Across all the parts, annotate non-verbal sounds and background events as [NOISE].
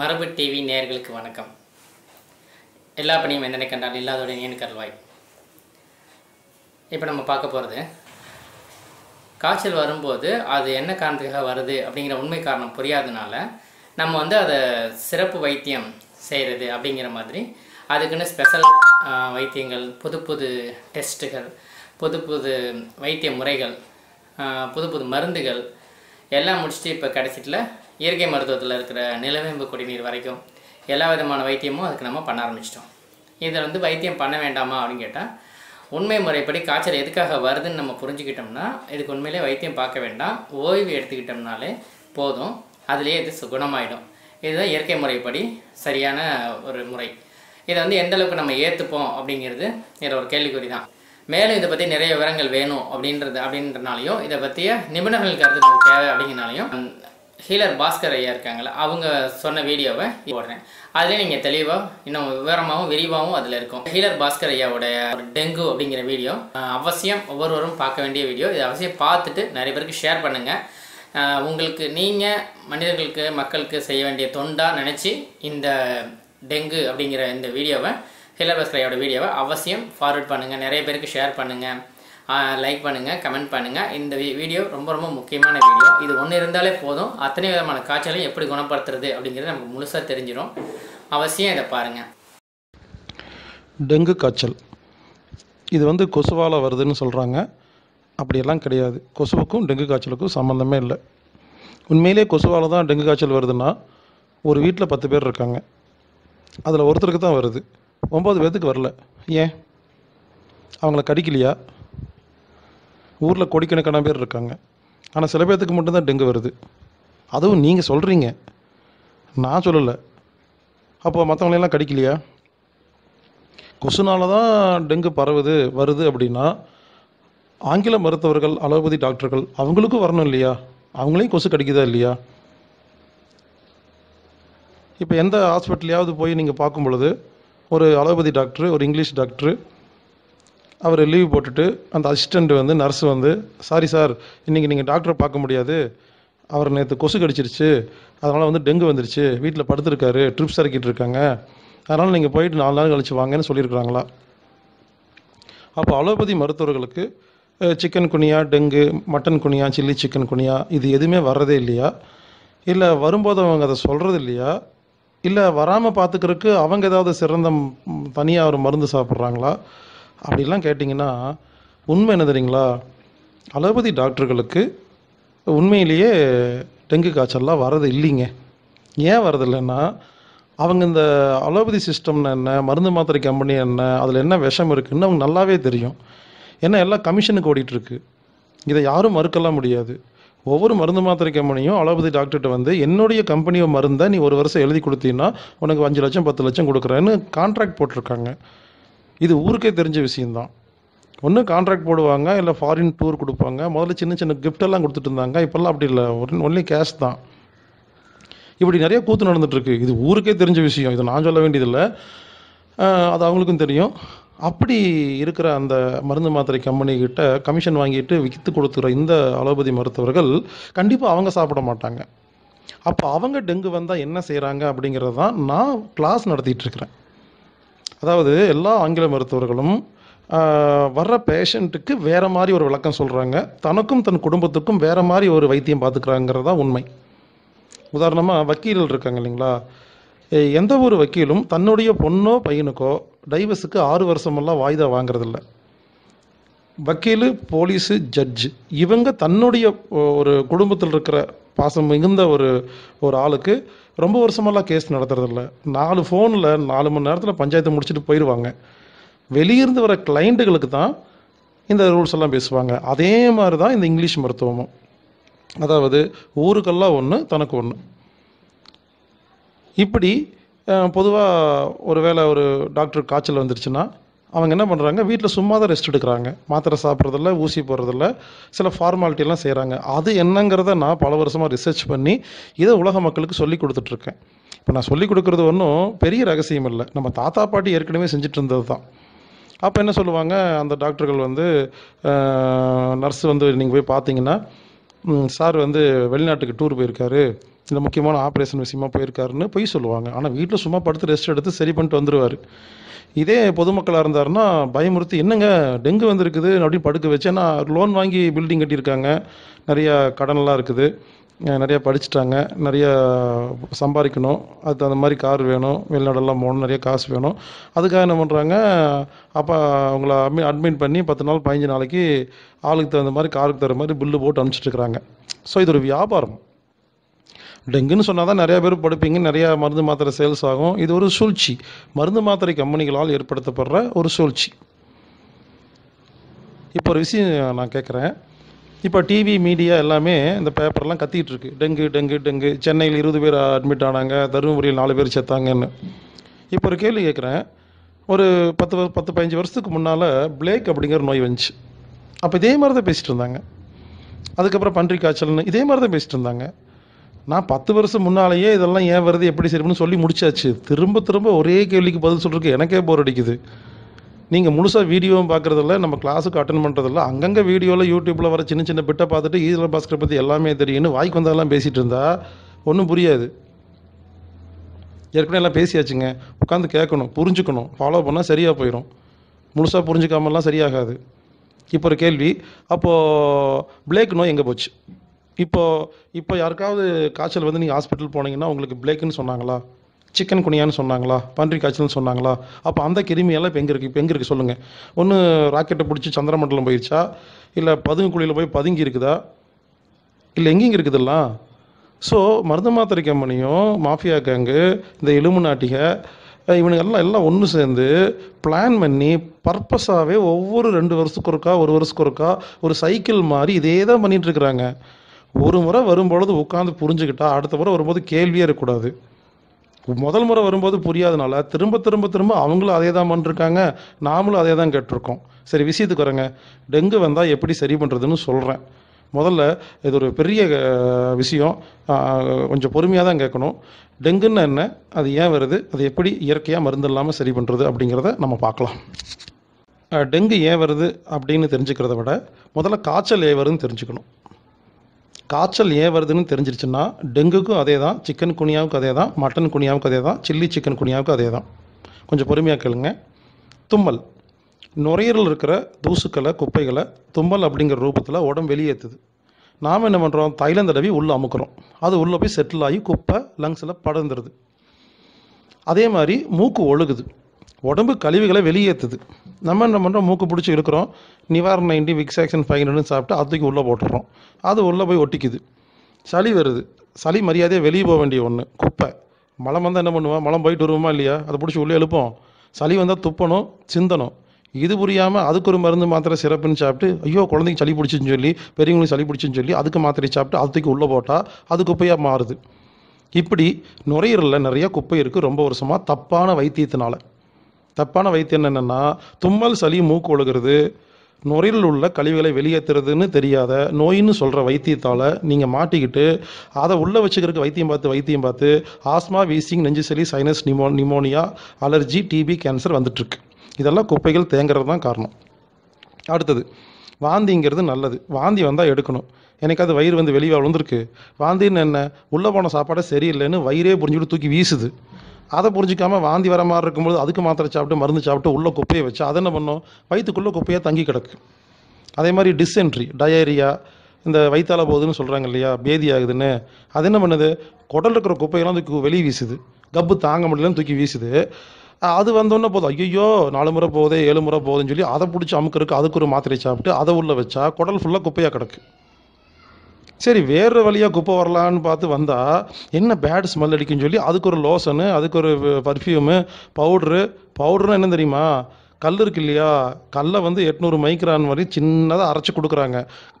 மரபு டிவி நேர்களுக்கு வணக்கம் எல்லா பணியும் எந்தனை கண்டால் இல்லாதோட நீன் கல்வாய் இப்போ நம்ம பார்க்க போகிறது காய்ச்சல் வரும்போது அது என்ன காரணத்துக்காக வருது அப்படிங்கிற உண்மை காரணம் புரியாதனால நம்ம வந்து அதை சிறப்பு வைத்தியம் செய்கிறது அப்படிங்கிற மாதிரி அதுக்குன்னு ஸ்பெஷல் வைத்தியங்கள் புது புது டெஸ்ட்டுகள் புது புது வைத்திய முறைகள் புது புது மருந்துகள் எல்லாம் முடிச்சுட்டு இப்போ கடைசியில் இயற்கை மருத்துவத்தில் இருக்கிற நிலவேம்பு குடிநீர் வரைக்கும் எல்லா விதமான வைத்தியமும் அதுக்கு நம்ம பண்ண ஆரம்பிச்சிட்டோம் இதில் வந்து வைத்தியம் பண்ண வேண்டாமா அப்படின்னு கேட்டால் உண்மை முறைப்படி காய்ச்சல் எதுக்காக வருதுன்னு நம்ம புரிஞ்சுக்கிட்டோம்னா இதுக்கு உண்மையிலே வைத்தியம் பார்க்க வேண்டாம் ஓய்வு எடுத்துக்கிட்டோம்னாலே போதும் அதுலேயே இது சுகுணமாயிடும் இதுதான் இயற்கை முறைப்படி சரியான ஒரு முறை இதை வந்து எந்த அளவுக்கு நம்ம ஏற்றுப்போம் அப்படிங்கிறது இதில் ஒரு கேள்விக்குறி தான் மேலும் இதை பற்றி நிறைய விவரங்கள் வேணும் அப்படின்றது அப்படின்றனாலையும் இதை பற்றிய நிபுணர்கள் கருத்து தேவை அப்படிங்கிறனாலையும் ஹீலர் பாஸ்கர் ஐயா இருக்காங்களா அவங்க சொன்ன வீடியோவை போடுறேன் அதில் நீங்கள் தெளிவாக இன்னும் விவரமாகவும் விரிவாகவும் அதில் இருக்கும் ஹீலர் பாஸ்கர் ஐயாவுடைய டெங்கு அப்படிங்கிற வீடியோ அவசியம் ஒவ்வொருவரும் பார்க்க வேண்டிய வீடியோ இதை அவசியம் பார்த்துட்டு நிறைய பேருக்கு ஷேர் பண்ணுங்கள் உங்களுக்கு நீங்கள் மனிதர்களுக்கு மக்களுக்கு செய்ய வேண்டிய தொண்டாக நினச்சி இந்த டெங்கு அப்படிங்கிற இந்த வீடியோவை ஹீலர் பாஸ்கர் ஐயாவோட வீடியோவை அவசியம் ஃபார்வர்ட் பண்ணுங்கள் நிறைய பேருக்கு ஷேர் பண்ணுங்கள் லைக் பண்ணுங்கள் கமெண்ட் பண்ணுங்கள் இந்த வீடியோ ரொம்ப ரொம்ப முக்கியமான வீடியோ இது ஒன்று இருந்தாலே போதும் அத்தனை விதமான காய்ச்சலையும் எப்படி குணப்படுத்துறது அப்படிங்கிறது நமக்கு முழுசாக தெரிஞ்சிடும் அவசியம் இதை பாருங்கள் டெங்கு காய்ச்சல் இது வந்து கொசுவால் வருதுன்னு சொல்கிறாங்க அப்படியெல்லாம் கிடையாது கொசுவுக்கும் டெங்கு காய்ச்சலுக்கும் சம்மந்தமே இல்லை உண்மையிலே கொசுவால் தான் டெங்கு காய்ச்சல் வருதுன்னா ஒரு வீட்டில் பத்து பேர் இருக்காங்க அதில் ஒருத்தருக்கு தான் வருது ஒம்பது பேர்த்துக்கு வரல ஏன் அவங்கள கடிக்கலையா ஊரில் கோடிக்கணக்கான பேர் இருக்காங்க ஆனால் சில பேர்த்துக்கு மட்டும்தான் டெங்கு வருது அதுவும் நீங்கள் சொல்கிறீங்க நான் சொல்லலை அப்போ மற்றவங்களெல்லாம் கடிக்கலையா கொசுனால தான் டெங்கு பரவுது வருது அப்படின்னா ஆங்கில மருத்துவர்கள் அலோபதி டாக்டர்கள் அவங்களுக்கும் வரணும் இல்லையா அவங்களையும் கொசு கடிக்குதா இல்லையா இப்போ எந்த ஹாஸ்பிட்டலையாவது போய் நீங்கள் பார்க்கும் பொழுது ஒரு அலோபதி டாக்டர் ஒரு இங்கிலீஷ் டாக்டரு அவர் லீவ் போட்டுட்டு அந்த அசிஸ்டண்ட் வந்து நர்ஸ் வந்து சாரி சார் இன்றைக்கி நீங்கள் டாக்டரை பார்க்க முடியாது அவர் நேற்று கொசு கடிச்சிருச்சு அதனால் வந்து டெங்கு வந்துருச்சு வீட்டில் படுத்துருக்காரு ட்ரிப்ஸ் இறக்கிட்டு இருக்காங்க அதனால் நீங்கள் போயிட்டு நாலு நாள் கழிச்சு வாங்கன்னு சொல்லியிருக்கிறாங்களா அப்போ அலோபதி மருத்துவர்களுக்கு சிக்கன் குனியா டெங்கு மட்டன் குனியா சில்லி சிக்கன் குனியா இது எதுவுமே வர்றதே இல்லையா இல்லை வரும்போது அவங்க அதை சொல்கிறது இல்லையா இல்லை வராமல் பார்த்துக்கிறதுக்கு அவங்க ஏதாவது சிறந்த தனியாக ஒரு மருந்து சாப்பிட்றாங்களா அப்படிலாம் கேட்டிங்கன்னா உண்மை என்ன தெரியுங்களா அலோபதி டாக்டர்களுக்கு உண்மையிலேயே டெங்கு காய்ச்சல்லாம் வரது இல்லைங்க ஏன் வரதில்லைன்னா அவங்க இந்த அலோபதி சிஸ்டம்னு என்ன மருந்து மாத்திரை கம்பெனி என்ன அதில் என்ன விஷம் இருக்குதுன்னு அவங்க நல்லாவே தெரியும் ஏன்னா எல்லாம் கமிஷனுக்கு ஓடிட்டுருக்கு இதை யாரும் மறுக்கலாம் முடியாது ஒவ்வொரு மருந்து மாத்திரை கம்பெனியும் அலோபதி டாக்டர்கிட்ட வந்து என்னுடைய கம்பெனியை மருந்தை நீ ஒரு வருஷம் எழுதி கொடுத்தீங்கன்னா உனக்கு அஞ்சு லட்சம் பத்து லட்சம் கொடுக்குறேன்னு கான்ட்ராக்ட் போட்டிருக்காங்க இது ஊருக்கே தெரிஞ்ச விஷயந்தான் ஒன்று கான்ட்ராக்ட் போடுவாங்க இல்லை ஃபாரின் டூர் கொடுப்பாங்க முதல்ல சின்ன சின்ன கிஃப்டெல்லாம் கொடுத்துட்டு இருந்தாங்க இப்போல்லாம் அப்படி இல்லை ஒன்லி கேஷ் தான் இப்படி நிறைய கூத்து நடந்துகிட்ருக்கு இது ஊருக்கே தெரிஞ்ச விஷயம் இது நான் சொல்ல வேண்டியதில்லை அது அவங்களுக்கும் தெரியும் அப்படி இருக்கிற அந்த மருந்து மாத்திரை கம்பெனிக்கிட்ட கமிஷன் வாங்கிட்டு விற்று கொடுத்துற இந்த அலோபதி மருத்துவர்கள் கண்டிப்பாக அவங்க சாப்பிட மாட்டாங்க அப்போ அவங்க டெங்கு வந்தால் என்ன செய்கிறாங்க அப்படிங்கிறது தான் நான் கிளாஸ் நடத்திட்டு இருக்கிறேன் அதாவது எல்லா ஆங்கில மருத்துவர்களும் வர்ற பேஷண்ட்டுக்கு வேறு மாதிரி ஒரு விளக்கம் சொல்கிறாங்க தனக்கும் தன் குடும்பத்துக்கும் வேறு மாதிரி ஒரு வைத்தியம் பார்த்துக்கிறாங்கிறதா உண்மை உதாரணமாக வக்கீல்கள் இருக்காங்க இல்லைங்களா எந்த ஒரு வக்கீலும் தன்னுடைய பொண்ணோ பையனுக்கோ டைவர்ஸுக்கு ஆறு வருஷமெல்லாம் வாய்தா வாங்குறதில்ல வக்கீலு போலீஸு ஜட்ஜு இவங்க தன்னுடைய ஒரு குடும்பத்தில் இருக்கிற பாசம் மிகுந்த ஒரு ஒரு ஆளுக்கு ரொம்ப வருஷமெல்லாம் கேஸ் நடத்துறதில்ல நாலு ஃபோனில் நாலு மணி நேரத்தில் பஞ்சாயத்தை முடிச்சுட்டு போயிடுவாங்க வெளியிருந்து வர கிளைண்ட்டுகளுக்கு தான் இந்த ரூல்ஸ் எல்லாம் பேசுவாங்க அதே மாதிரி தான் இந்த இங்கிலீஷ் மருத்துவமும் அதாவது ஊருக்கெல்லாம் ஒன்று தனக்கு ஒன்று இப்படி பொதுவாக ஒரு வேளை ஒரு டாக்டர் காய்ச்சல் வந்துருச்சுன்னா அவங்க என்ன பண்ணுறாங்க வீட்டில் சும்மா தான் ரெஸ்ட் எடுக்கிறாங்க மாத்திரை சாப்பிட்றதில்ல ஊசி போடுறதில்ல சில ஃபார்மாலிட்டிலாம் செய்கிறாங்க அது என்னங்கிறத நான் பல வருஷமாக ரிசர்ச் பண்ணி இதை உலக மக்களுக்கு சொல்லி கொடுத்துட்ருக்கேன் இப்போ நான் சொல்லிக் கொடுக்குறது ஒன்றும் பெரிய ரகசியம் இல்லை நம்ம தாத்தா பாட்டி ஏற்கனவே செஞ்சுட்டு இருந்தது தான் அப்போ என்ன சொல்லுவாங்க அந்த டாக்டர்கள் வந்து நர்ஸ் வந்து நீங்கள் போய் பார்த்தீங்கன்னா சார் வந்து வெளிநாட்டுக்கு டூர் போயிருக்காரு இந்த முக்கியமான ஆப்ரேஷன் விஷயமா போயிருக்காருன்னு போய் சொல்லுவாங்க ஆனால் வீட்டில் சும்மா படுத்து ரெஸ்ட் எடுத்து சரி பண்ணிட்டு வந்துடுவார் இதே பொதுமக்களாக இருந்தாருன்னா பயமுறுத்தி என்னங்க டெங்கு வந்திருக்குது அப்படின்னு படுக்க வச்சு ஏன்னா லோன் வாங்கி பில்டிங் கட்டியிருக்காங்க நிறையா கடனெல்லாம் இருக்குது நிறையா படிச்சுட்டாங்க நிறையா சம்பாதிக்கணும் அது அந்த மாதிரி கார் வேணும் வெளிநாடெல்லாம் போகணும் நிறைய காசு வேணும் அதுக்காக என்ன பண்ணுறாங்க அப்போ அவங்கள அட்மி அட்மிட் பண்ணி பத்து நாள் பதினஞ்சு நாளைக்கு ஆளுக்கு தகுந்த மாதிரி காருக்கு தகுந்த மாதிரி பில்லு போட்டு அனுப்பிச்சிட்ருக்குறாங்க ஸோ இது ஒரு வியாபாரம் டெங்குன்னு சொன்னால் தான் நிறையா பேர் படுப்பீங்க நிறையா மருந்து மாத்திரை சேல்ஸ் ஆகும் இது ஒரு சூழ்ச்சி மருந்து மாத்திரை கம்பெனிகளால் ஏற்படுத்தப்படுற ஒரு சூழ்ச்சி இப்போ ஒரு விஷயம் நான் கேட்குறேன் இப்போ டிவி மீடியா எல்லாமே இந்த பேப்பர்லாம் கத்திக்கிட்டு இருக்கு டெங்கு டெங்கு டெங்கு சென்னையில் இருபது பேர் அட்மிட் ஆனாங்க தருமபுரியில் நாலு பேர் செத்தாங்கன்னு இப்போ ஒரு கேள்வி கேட்குறேன் ஒரு பத்து பத்து பதினஞ்சு வருஷத்துக்கு முன்னால் பிளேக் அப்படிங்கிற நோய் வந்துச்சு அப்போ இதே மாதிரி தான் பேசிகிட்டு இருந்தாங்க அதுக்கப்புறம் பன்றி காய்ச்சல்னு இதே மாதிரி தான் பேசிகிட்டு இருந்தாங்க நான் பத்து வருஷம் முன்னாலேயே இதெல்லாம் ஏன் வருது எப்படி சரின்னு சொல்லி முடிச்சாச்சு திரும்ப திரும்ப ஒரே கேள்விக்கு பதில் சொல்கிறதுக்கு எனக்கே போர் அடிக்குது நீங்கள் முழுசாக வீடியோவும் பார்க்குறதில்ல நம்ம கிளாஸுக்கு அட்டன் பண்ணுறதில்ல அங்கங்கே வீடியோவில் யூடியூப்பில் வர சின்ன சின்ன பிட்டை பார்த்துட்டு ஈஸ்வர பாஸ்கர் பற்றி எல்லாமே தெரியும்னு வாய்க்கு வந்தாலாம் பேசிகிட்டு இருந்தால் ஒன்றும் புரியாது ஏற்கனவே எல்லாம் பேசியாச்சுங்க உட்காந்து கேட்கணும் புரிஞ்சுக்கணும் ஃபாலோ பண்ணால் சரியாக போயிடும் முழுசாக புரிஞ்சுக்காமலாம் சரியாகாது இப்போ ஒரு கேள்வி அப்போது பிளேக் நோய் எங்கே போச்சு இப்போது இப்போ யாருக்காவது காய்ச்சல் வந்து நீங்கள் ஹாஸ்பிட்டல் போனீங்கன்னா உங்களுக்கு பிளேக்குன்னு சொன்னாங்களா சிக்கன் குனியான்னு சொன்னாங்களா பன்றி காய்ச்சல்னு சொன்னாங்களா அப்போ அந்த கிருமியெல்லாம் இப்போ எங்கே இருக்குது இப்போ எங்கே இருக்குது சொல்லுங்கள் ஒன்று ராக்கெட்டை பிடிச்சி சந்திரமண்டலம் போயிடுச்சா இல்லை பதுங்கு குழியில் போய் பதுங்கி இருக்குதா இல்லை எங்கெங்க இருக்குதெல்லாம் ஸோ மருந்து மாத்திரை கம்பெனியும் மாஃபியா கேங்கு இந்த எலும்புநாட்டிக இவனுங்க எல்லாம் எல்லாம் ஒன்று சேர்ந்து பிளான் பண்ணி பர்பஸாகவே ஒவ்வொரு ரெண்டு வருஷத்துக்கு ஒருக்கா ஒரு வருஷத்துக்கு ஒருக்கா ஒரு சைக்கிள் மாதிரி இதே தான் இருக்கிறாங்க ஒரு முறை வரும்பொழுது உட்காந்து புரிஞ்சுக்கிட்டா அடுத்த முறை வரும்போது கேள்வியே இருக்கக்கூடாது முதல் முறை வரும்போது புரியாதனால திரும்ப திரும்ப திரும்ப அவங்களும் அதே தான் பண்ணிருக்காங்க நாமளும் அதே தான் கேட்டிருக்கோம் சரி விஷயத்துக்கு வரேங்க டெங்கு வந்தால் எப்படி சரி பண்ணுறதுன்னு சொல்கிறேன் முதல்ல இது ஒரு பெரிய விஷயம் கொஞ்சம் பொறுமையாக தான் கேட்கணும் டெங்குன்னு என்ன அது ஏன் வருது அது எப்படி இயற்கையாக மருந்து இல்லாமல் சரி பண்ணுறது அப்படிங்கிறத நம்ம பார்க்கலாம் டெங்கு ஏன் வருது அப்படின்னு தெரிஞ்சுக்கிறத விட முதல்ல காய்ச்சல் ஏன் வருதுன்னு தெரிஞ்சுக்கணும் காய்ச்சல் ஏன் வருதுன்னு தெரிஞ்சிருச்சுன்னா டெங்குக்கும் அதே தான் சிக்கன் குனியாவுக்கும் அதே தான் மட்டன் குனியாவுக்கும் அதே தான் சில்லி சிக்கன் குனியாவுக்கும் அதே தான் கொஞ்சம் பொறுமையாக கேளுங்க தும்மல் நுரையீரல் இருக்கிற தூசுக்களை குப்பைகளை தும்மல் அப்படிங்கிற ரூபத்தில் உடம்பு வெளியேற்றுது நாம் என்ன பண்ணுறோம் தைலந்தடவி தடவி உள்ளே அமுக்கிறோம் அது உள்ளே போய் செட்டில் ஆகி குப்பை லங்ஸில் படர்ந்துருது அதே மாதிரி மூக்கு ஒழுகுது உடம்பு கழிவுகளை வெளியேற்றுது நம்ம என்ன பண்ணுறோம் மூக்கு பிடிச்சி இருக்கிறோம் நிவாரண நைன்டி விக்ஸ் ஆக்ஷன் ஃபைவ் ஹண்ட்ரட்னு சாப்பிட்டு அதுக்கு உள்ளே போட்டுறோம் அது உள்ளே போய் ஒட்டிக்குது சளி வருது சளி மரியாதையாக வெளியே போக வேண்டிய ஒன்று குப்பை மலம் வந்தால் என்ன பண்ணுவோம் மலம் போயிட்டு வருவோமா இல்லையா அதை பிடிச்சி உள்ளே எழுப்போம் சளி வந்தால் துப்பணும் சிந்தனும் இது புரியாமல் அதுக்கு ஒரு மருந்து மாத்திரை சிறப்புன்னு சாப்பிட்டு ஐயோ குழந்தைக்கு சளி பிடிச்சின்னு சொல்லி பெரியவங்களுக்கு சளி பிடிச்சின்னு சொல்லி அதுக்கு மாத்திரை சாப்பிட்டு அதுக்கு உள்ளே போட்டால் அது குப்பையாக மாறுது இப்படி நுரையீரலில் நிறைய குப்பை இருக்குது ரொம்ப வருஷமாக தப்பான வைத்தியத்தினால தப்பான வைத்தியம் என்னென்னா தும்மல் சளி மூக்கு ஒழுகிறது நுரையில் உள்ள கழிவுகளை வெளியேற்றுறதுன்னு தெரியாத நோயின்னு சொல்கிற வைத்தியத்தால் நீங்கள் மாட்டிக்கிட்டு அதை உள்ளே வச்சுக்கிறதுக்கு வைத்தியம் பார்த்து வைத்தியம் பார்த்து ஆஸ்மா வீசிங் நெஞ்சு சளி சைனஸ் நிமோ நிமோனியா அலர்ஜி டிபி கேன்சர் வந்துட்டுருக்கு இதெல்லாம் குப்பைகள் தேங்கிறது தான் காரணம் அடுத்தது வாந்திங்கிறது நல்லது வாந்தி வந்தால் எடுக்கணும் எனக்கு அது வயிறு வந்து வெளியே விழுந்திருக்கு வாந்தின்னு என்ன உள்ளே போன சாப்பாடை சரியில்லைன்னு வயிறே புரிஞ்சுக்கிட்டு தூக்கி வீசுது அதை புரிஞ்சிக்காமல் வாந்தி வர மாதிரி இருக்கும்போது அதுக்கு மாத்திரை சாப்பிட்டு மருந்து சாப்பிட்டு உள்ளே குப்பையை வச்சு அதை என்ன பண்ணோம் வயிற்றுக்குள்ளே குப்பையாக தங்கி கிடக்கு அதே மாதிரி டிஸ்என்ட்ரி டயேரியா இந்த வயிற்றால போகுதுன்னு சொல்கிறாங்க இல்லையா பேதி ஆகுதுன்னு அது என்ன பண்ணுது குடல் இருக்கிற குப்பையெல்லாம் தூக்கி வெளியே வீசுது கப்பு தாங்க முடியலன்னு தூக்கி வீசுது அது வந்தோன்னே போதும் ஐயோ நாலு முறை போகுது ஏழு முறை போகுதுன்னு சொல்லி அதை பிடிச்சி அமுக்கிறதுக்கு அதுக்கு ஒரு மாத்திரை சாப்பிட்டு அதை உள்ளே வச்சா குடல் ஃபுல்லாக குப்பையாக கிடக்கு சரி வேறு வழியாக குப்பை வரலான்னு பார்த்து வந்தால் என்ன பேட் ஸ்மெல் அடிக்குன்னு சொல்லி அதுக்கு ஒரு லோஷனு அதுக்கு ஒரு பர்ஃப்யூமு பவுட்ரு பவுட்ருனா என்ன தெரியுமா கல் இருக்கு இல்லையா கல்லை வந்து எட்நூறு மைக்ரான் வரை சின்னதாக அரைச்சி கொடுக்குறாங்க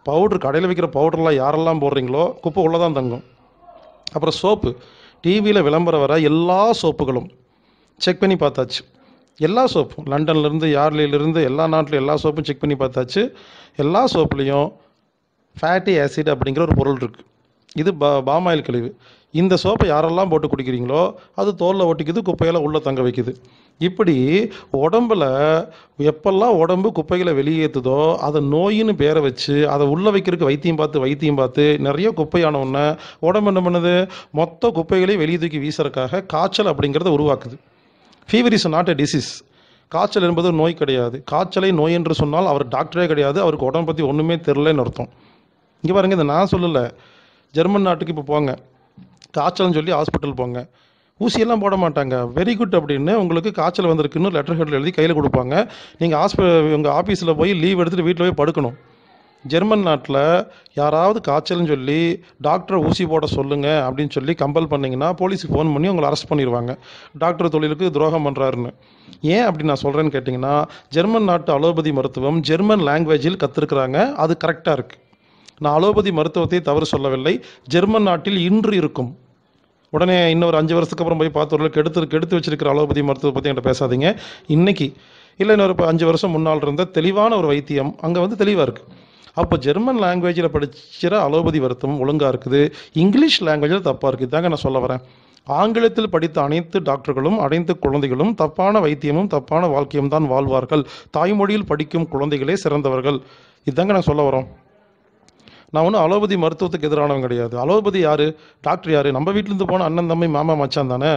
பவுட்ரு கடையில் வைக்கிற பவுடர்லாம் யாரெல்லாம் போடுறீங்களோ குப்பை உள்ளே தான் தங்கும் அப்புறம் சோப்பு டிவியில் விளம்பரம் வர எல்லா சோப்புகளும் செக் பண்ணி பார்த்தாச்சு எல்லா சோப்பும் லண்டன்லேருந்து யார்லேருந்து எல்லா நாட்டிலும் எல்லா சோப்பும் செக் பண்ணி பார்த்தாச்சு எல்லா சோப்புலேயும் ஃபேட்டி ஆசிட் அப்படிங்கிற ஒரு பொருள் இருக்குது இது பா பாமாயில் கழிவு இந்த சோப்பை யாரெல்லாம் போட்டு குடிக்கிறீங்களோ அது தோலில் ஒட்டிக்குது குப்பையில் உள்ளே தங்க வைக்குது இப்படி உடம்பில் எப்பெல்லாம் உடம்பு குப்பைகளை வெளியேற்றுதோ அதை நோயின்னு பேரை வச்சு அதை உள்ளே வைக்கிறதுக்கு வைத்தியம் பார்த்து வைத்தியம் பார்த்து நிறைய குப்பையான உடம்பு என்ன பண்ணுது மொத்த குப்பைகளையும் வெளியே தூக்கி வீசுறதுக்காக காய்ச்சல் அப்படிங்கிறத உருவாக்குது fever is not a disease காய்ச்சல் என்பது நோய் கிடையாது காய்ச்சலை நோய் என்று சொன்னால் அவர் டாக்டரே கிடையாது அவருக்கு உடம்பு பற்றி ஒன்றுமே தெரிலன்னு அர்த்தம் இங்கே பாருங்கள் இந்த நான் சொல்லலை ஜெர்மன் நாட்டுக்கு இப்போ போங்க காய்ச்சல்னு சொல்லி ஹாஸ்பிட்டல் போங்க ஊசியெல்லாம் போட மாட்டாங்க வெரி குட் அப்படின்னு உங்களுக்கு காய்ச்சல் வந்திருக்குன்னு லெட்டர் ஹெட்டில் எழுதி கையில் கொடுப்பாங்க நீங்கள் ஹாஸ்பி உங்கள் ஆஃபீஸில் போய் லீவ் எடுத்துகிட்டு வீட்டில் போய் படுக்கணும் ஜெர்மன் நாட்டில் யாராவது காய்ச்சல்னு சொல்லி டாக்டரை ஊசி போட சொல்லுங்கள் அப்படின்னு சொல்லி கம்பல் பண்ணிங்கன்னா போலீஸுக்கு ஃபோன் பண்ணி உங்களை அரெஸ்ட் பண்ணிடுவாங்க டாக்டர் தொழிலுக்கு துரோகம் பண்ணுறாருன்னு ஏன் அப்படி நான் சொல்கிறேன்னு கேட்டிங்கன்னா ஜெர்மன் நாட்டு அலோபதி மருத்துவம் ஜெர்மன் லாங்குவேஜில் கற்றுருக்குறாங்க அது கரெக்டாக இருக்குது நான் அலோபதி மருத்துவத்தை தவறு சொல்லவில்லை ஜெர்மன் நாட்டில் இன்று இருக்கும் உடனே இன்னொரு அஞ்சு வருஷத்துக்கு அப்புறம் போய் பார்த்து எடுத்து எடுத்து வச்சிருக்கிற அலோபதி மருத்துவத்தை பற்றி என்கிட்ட பேசாதீங்க இன்னைக்கு இல்லை இன்னொரு அஞ்சு வருஷம் முன்னால் இருந்த தெளிவான ஒரு வைத்தியம் அங்கே வந்து தெளிவாக இருக்குது அப்போ ஜெர்மன் லாங்குவேஜில் படிச்சிற அலோபதி வருத்தம் ஒழுங்காக இருக்குது இங்கிலீஷ் லாங்குவேஜில் தப்பாக இருக்குது தாங்க நான் சொல்ல வரேன் ஆங்கிலத்தில் படித்த அனைத்து டாக்டர்களும் அனைத்து குழந்தைகளும் தப்பான வைத்தியமும் தப்பான வாழ்க்கையும் தான் வாழ்வார்கள் தாய்மொழியில் படிக்கும் குழந்தைகளே சிறந்தவர்கள் இதுதாங்க நான் சொல்ல வரோம் நான் ஒன்றும் அலோபதி மருத்துவத்துக்கு எதிரானவன் கிடையாது அலோபதி யார் டாக்டர் யார் நம்ம வீட்டிலேருந்து போன அண்ணன் தம்பி மாமா மச்சான் தானே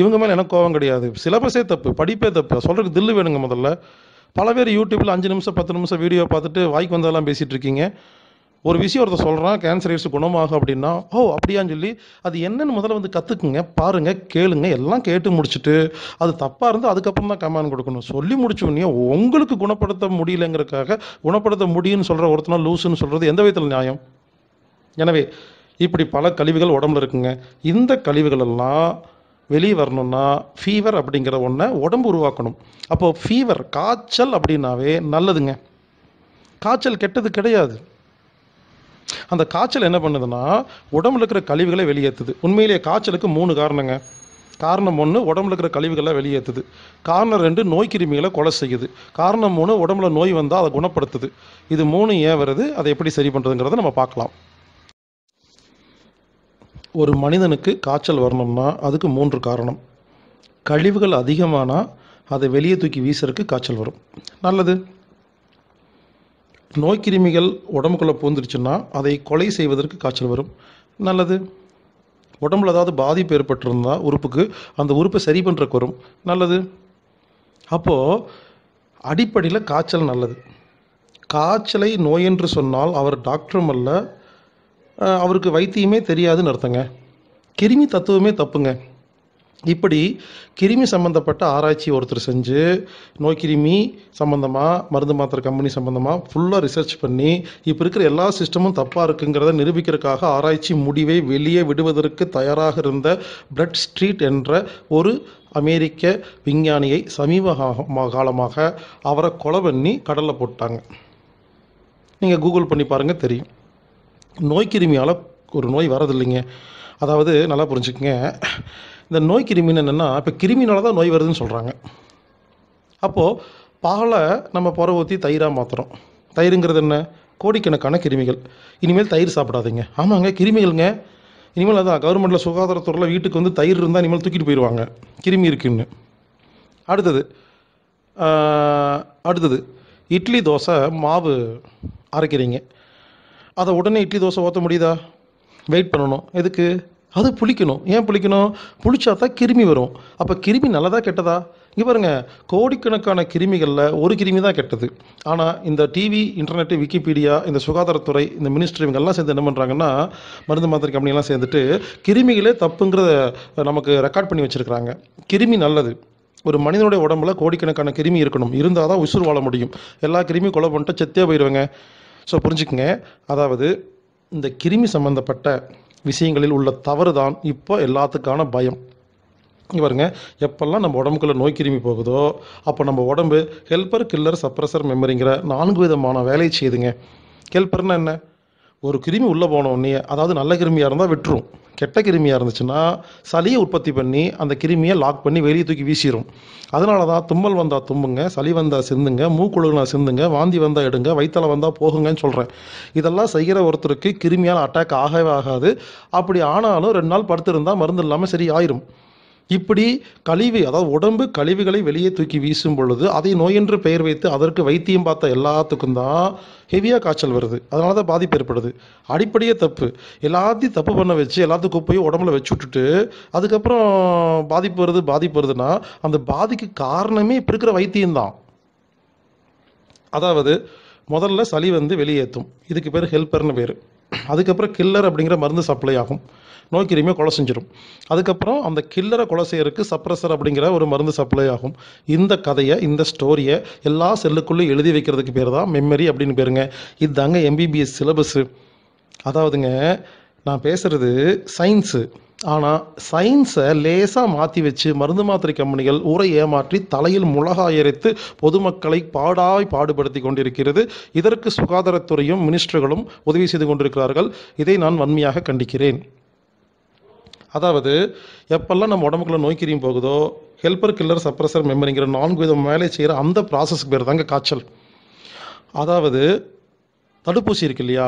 இவங்க மேலே எனக்கு கோவம் கிடையாது சிலபஸே தப்பு படிப்பே தப்பு சொல்கிறதுக்கு தில்லு வேணுங்க முதல்ல பல பேர் யூடியூப்பில் அஞ்சு நிமிஷம் பத்து நிமிஷம் வீடியோ பார்த்துட்டு வாய்க்கு வந்ததெல்லாம் பேசிகிட்டு இருக்கீங்க ஒரு விஷயம் ஒருத்தர் சொல்கிறான் கேன்சர் ஏட்ஸ் குணமாகும் அப்படின்னா ஓ அப்படியான்னு சொல்லி அது என்னென்னு முதல்ல வந்து கற்றுக்குங்க பாருங்கள் கேளுங்க எல்லாம் கேட்டு முடிச்சுட்டு அது தப்பாக இருந்து அதுக்கப்புறம் தான் கமெண்ட் கொடுக்கணும் சொல்லி முடிச்சோடனே உங்களுக்கு குணப்படுத்த முடியலங்கிறதுக்காக குணப்படுத்த முடியும்னு சொல்கிற ஒருத்தனா லூஸுன்னு சொல்கிறது எந்த விதத்தில் நியாயம் எனவே இப்படி பல கழிவுகள் உடம்புல இருக்குங்க இந்த கழிவுகள் எல்லாம் வெளியே வரணும்னா ஃபீவர் அப்படிங்கிற ஒன்றை உடம்பு உருவாக்கணும் அப்போது ஃபீவர் காய்ச்சல் அப்படின்னாவே நல்லதுங்க காய்ச்சல் கெட்டது கிடையாது அந்த காய்ச்சல் என்ன பண்ணுதுன்னா உடம்புல இருக்கிற கழிவுகளை வெளியேற்றுது உண்மையிலேயே காய்ச்சலுக்கு மூணு காரணங்க காரணம் ஒன்று உடம்புல இருக்கிற கழிவுகளை வெளியேற்றுது காரணம் ரெண்டு நோய் கிருமிகளை கொலை செய்யுது காரணம் மூணு உடம்புல நோய் வந்தால் அதை குணப்படுத்துது இது மூணு ஏன் வருது அதை எப்படி சரி பண்ணுறதுங்கிறத நம்ம பார்க்கலாம் ஒரு மனிதனுக்கு காய்ச்சல் வரணும்னா அதுக்கு மூன்று காரணம் கழிவுகள் அதிகமானால் அதை வெளியே தூக்கி வீசுறதுக்கு காய்ச்சல் வரும் நல்லது நோய்க்கிருமிகள் உடம்புக்குள்ளே பூந்துருச்சுன்னா அதை கொலை செய்வதற்கு காய்ச்சல் வரும் நல்லது உடம்புல ஏதாவது பாதிப்பு ஏற்பட்டிருந்தால் உறுப்புக்கு அந்த உறுப்பை சரி பண்ணுறக்கு வரும் நல்லது அப்போது அடிப்படையில் காய்ச்சல் நல்லது காய்ச்சலை நோய் என்று சொன்னால் அவர் டாக்டரும் அல்ல அவருக்கு வைத்தியமே தெரியாதுன்னு அர்த்தங்க கிருமி தத்துவமே தப்புங்க இப்படி கிருமி சம்மந்தப்பட்ட ஆராய்ச்சி ஒருத்தர் செஞ்சு நோய் கிருமி சம்மந்தமாக மருந்து மாத்திரை கம்பெனி சம்மந்தமாக ஃபுல்லாக ரிசர்ச் பண்ணி இப்போ இருக்கிற எல்லா சிஸ்டமும் தப்பாக இருக்குங்கிறத நிரூபிக்கிறதுக்காக ஆராய்ச்சி முடிவை வெளியே விடுவதற்கு தயாராக இருந்த பிளட் ஸ்ட்ரீட் என்ற ஒரு அமெரிக்க விஞ்ஞானியை சமீப காலமாக அவரை கொலை பண்ணி கடலில் போட்டாங்க நீங்கள் கூகுள் பண்ணி பாருங்கள் தெரியும் நோய் கிருமியால் ஒரு நோய் வரதில்லைங்க அதாவது நல்லா புரிஞ்சுக்கங்க இந்த நோய் கிருமின்னு என்னென்னா இப்போ கிருமினால தான் நோய் வருதுன்னு சொல்கிறாங்க அப்போது பாலை நம்ம புற ஊற்றி தயிராக மாற்றுறோம் தயிருங்கிறது என்ன கோடிக்கணக்கான கிருமிகள் இனிமேல் தயிர் சாப்பிடாதீங்க ஆமாங்க கிருமிகள்ங்க இனிமேல் அதான் கவர்மெண்ட்டில் சுகாதாரத்துறையில் வீட்டுக்கு வந்து தயிர் இருந்தால் இனிமேல் தூக்கிட்டு போயிடுவாங்க கிருமி இருக்குன்னு அடுத்தது அடுத்தது இட்லி தோசை மாவு அரைக்கிறீங்க அதை உடனே இட்லி தோசை ஊற்ற முடியுதா வெயிட் பண்ணணும் எதுக்கு அது புளிக்கணும் ஏன் புளிக்கணும் புளிச்சா தான் கிருமி வரும் அப்போ கிருமி நல்லதா கெட்டதா இங்கே பாருங்கள் கோடிக்கணக்கான கிருமிகளில் ஒரு கிருமி தான் கெட்டது ஆனால் இந்த டிவி இன்டர்நெட்டு விக்கிபீடியா இந்த சுகாதாரத்துறை இந்த மினிஸ்ட்ரி இவங்கெல்லாம் சேர்ந்து என்ன பண்ணுறாங்கன்னா மருந்து மாத்திரை கம்பெனிலாம் சேர்ந்துட்டு கிருமிகளே தப்புங்கிறத நமக்கு ரெக்கார்ட் பண்ணி வச்சுருக்கிறாங்க கிருமி நல்லது ஒரு மனிதனுடைய உடம்புல கோடிக்கணக்கான கிருமி இருக்கணும் இருந்தால் தான் உசுர் வாழ முடியும் எல்லா கிருமியும் கொலை பண்ணிட்டு செத்தே போயிடுவாங்க ஸோ புரிஞ்சுக்குங்க அதாவது இந்த கிருமி சம்மந்தப்பட்ட விஷயங்களில் உள்ள தவறு தான் இப்போ எல்லாத்துக்கான பயம் பாருங்க எப்பெல்லாம் நம்ம உடம்புக்குள்ளே நோய் கிருமி போகுதோ அப்போ நம்ம உடம்பு ஹெல்பர் கில்லர் சப்ரஸர் மெமரிங்கிற நான்கு விதமான வேலையை செய்யுதுங்க ஹெல்பர்னா என்ன ஒரு கிருமி உள்ளே போனோடனே அதாவது நல்ல கிருமியாக இருந்தால் விட்டுரும் கெட்ட கிருமியாக இருந்துச்சுன்னா சளியை உற்பத்தி பண்ணி அந்த கிருமியை லாக் பண்ணி வெளியே தூக்கி வீசிடும் அதனால தான் தும்மல் வந்தால் தும்புங்க சளி வந்தால் சிந்துங்க மூக்குழுகுனா சிந்துங்க வாந்தி வந்தால் எடுங்க வயிற்றில் வந்தால் போகுங்கன்னு சொல்கிறேன் இதெல்லாம் செய்கிற ஒருத்தருக்கு கிருமியால் அட்டாக் ஆகவே ஆகாது அப்படி ஆனாலும் ரெண்டு நாள் படுத்திருந்தால் மருந்து இல்லாமல் சரி ஆயிரும் இப்படி கழிவு அதாவது உடம்பு கழிவுகளை வெளியே தூக்கி வீசும் பொழுது அதை நோய் என்று பெயர் வைத்து அதற்கு வைத்தியம் பார்த்த எல்லாத்துக்கும் தான் ஹெவியாக காய்ச்சல் வருது அதனால தான் பாதிப்பு ஏற்படுது அடிப்படையே தப்பு எல்லாத்தையும் தப்பு பண்ண வச்சு எல்லாத்துக்கும் போய் உடம்புல வச்சு விட்டுட்டு அதுக்கப்புறம் பாதிப்பு வருது பாதிப்பு வருதுன்னா அந்த பாதிக்கு காரணமே இப்போ இருக்கிற வைத்தியம்தான் அதாவது முதல்ல சளி வந்து வெளியேற்றும் இதுக்கு பேர் ஹெல்ப்பர்னு பேர் அதுக்கப்புறம் கில்லர் அப்படிங்கிற மருந்து சப்ளை ஆகும் நோய் கொலை செஞ்சிடும் அதுக்கப்புறம் அந்த கில்லரை கொலை செய்யறதுக்கு சப்ரஸர் அப்படிங்கிற ஒரு மருந்து சப்ளை ஆகும் இந்த கதையை இந்த ஸ்டோரியை எல்லா செல்லுக்குள்ளேயும் எழுதி வைக்கிறதுக்கு பேர் தான் மெமரி அப்படின்னு பேருங்க இதுதாங்க எம்பிபிஎஸ் சிலபஸ்ஸு அதாவதுங்க நான் பேசுகிறது சயின்ஸு ஆனால் சயின்ஸை லேசாக மாற்றி வச்சு மருந்து மாத்திரை கம்பெனிகள் ஊரை ஏமாற்றி தலையில் முளகாய் எரித்து பொதுமக்களை பாடாய் பாடுபடுத்தி கொண்டிருக்கிறது இதற்கு சுகாதாரத்துறையும் மினிஸ்டர்களும் உதவி செய்து கொண்டிருக்கிறார்கள் இதை நான் வன்மையாக கண்டிக்கிறேன் அதாவது எப்பெல்லாம் நம்ம உடம்புக்குள்ள நோய் போகுதோ ஹெல்பர் கில்லர் சப்ரஸர் மெம்பரிங்கிற நான்கு விதம் வேலை செய்கிற அந்த ப்ராசஸ்க்கு பேர் தாங்க காய்ச்சல் அதாவது தடுப்பூசி இருக்கு இல்லையா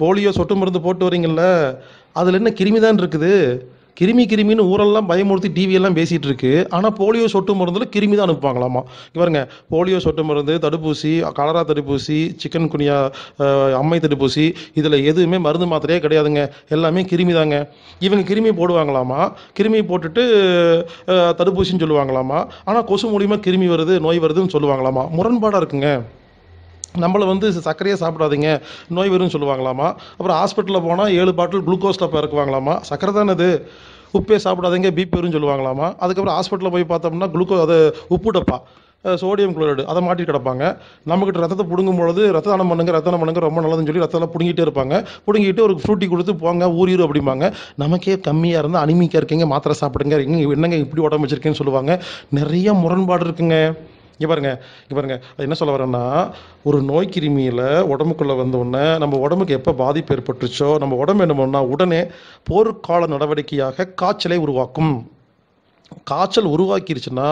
போலியோ சொட்டு மருந்து போட்டு வரீங்கள்ல அதில் என்ன கிருமி தான் இருக்குது கிருமி கிருமின்னு ஊரெல்லாம் பயமுறுத்தி டிவியெல்லாம் பேசிகிட்டு இருக்கு ஆனால் போலியோ சொட்டு மருந்தில் கிருமி தான் அனுப்புவாங்களாமா பாருங்க போலியோ சொட்டு மருந்து தடுப்பூசி கலரா தடுப்பூசி சிக்கன் குனியா அம்மை தடுப்பூசி இதில் எதுவுமே மருந்து மாத்திரையே கிடையாதுங்க எல்லாமே கிருமி தாங்க இவங்க கிருமி போடுவாங்களாமா கிருமி போட்டுட்டு தடுப்பூசின்னு சொல்லுவாங்களாமா ஆனால் கொசு மூலியமாக கிருமி வருது நோய் வருதுன்னு சொல்லுவாங்களாமா முரண்பாடாக இருக்குங்க நம்மளை வந்து சர்க்கரையே சாப்பிடாதீங்க நோய் வரும்னு சொல்லுவாங்களாமா அப்புறம் ஹாஸ்பிட்டலில் போனால் ஏழு பாட்டில் குளுக்கோஸ் டப்பா இறக்குவாங்களாமா சர்க்கரை தானே இது உப்பே சாப்பிடாதீங்க பிபி வரும்னு சொல்லுவாங்களாமா அதுக்கப்புறம் ஹாஸ்பிட்டலில் போய் பார்த்தோம்னா குளுக்கோ அது உப்பு டப்பா சோடியம் குளோரைடு அதை மாட்டி கிடப்பாங்க நம்மக்கிட்ட ரத்தத்தை பிடுங்கும் பொழுது ரத்த தானம் பண்ணுங்க ரத்த தானம் பண்ணுங்க ரொம்ப நல்லதுன்னு சொல்லி ரத்தம்லாம் பிடுங்கிட்டே இருப்பாங்க பிடுங்கிட்டு ஒரு ஃப்ரூட்டி கொடுத்து போங்க ஊரியூர் அப்படிம்பாங்க நமக்கே கம்மியாக இருந்தால் அனிமிக்காக இருக்கீங்க மாத்திரை சாப்பிடுங்க என்னங்க இப்படி உடம்பு வச்சுருக்கேன்னு சொல்லுவாங்க நிறைய முரண்பாடு இருக்குங்க இங்கே பாருங்க இங்கே பாருங்க அது என்ன சொல்ல வரேன்னா ஒரு நோய் கிருமியில் உடம்புக்குள்ளே வந்தோடனே நம்ம உடம்புக்கு எப்போ பாதிப்பு ஏற்பட்டுருச்சோ நம்ம உடம்பு என்ன பண்ணால் உடனே போர்க்கால நடவடிக்கையாக காய்ச்சலை உருவாக்கும் காய்ச்சல் உருவாக்கிருச்சுன்னா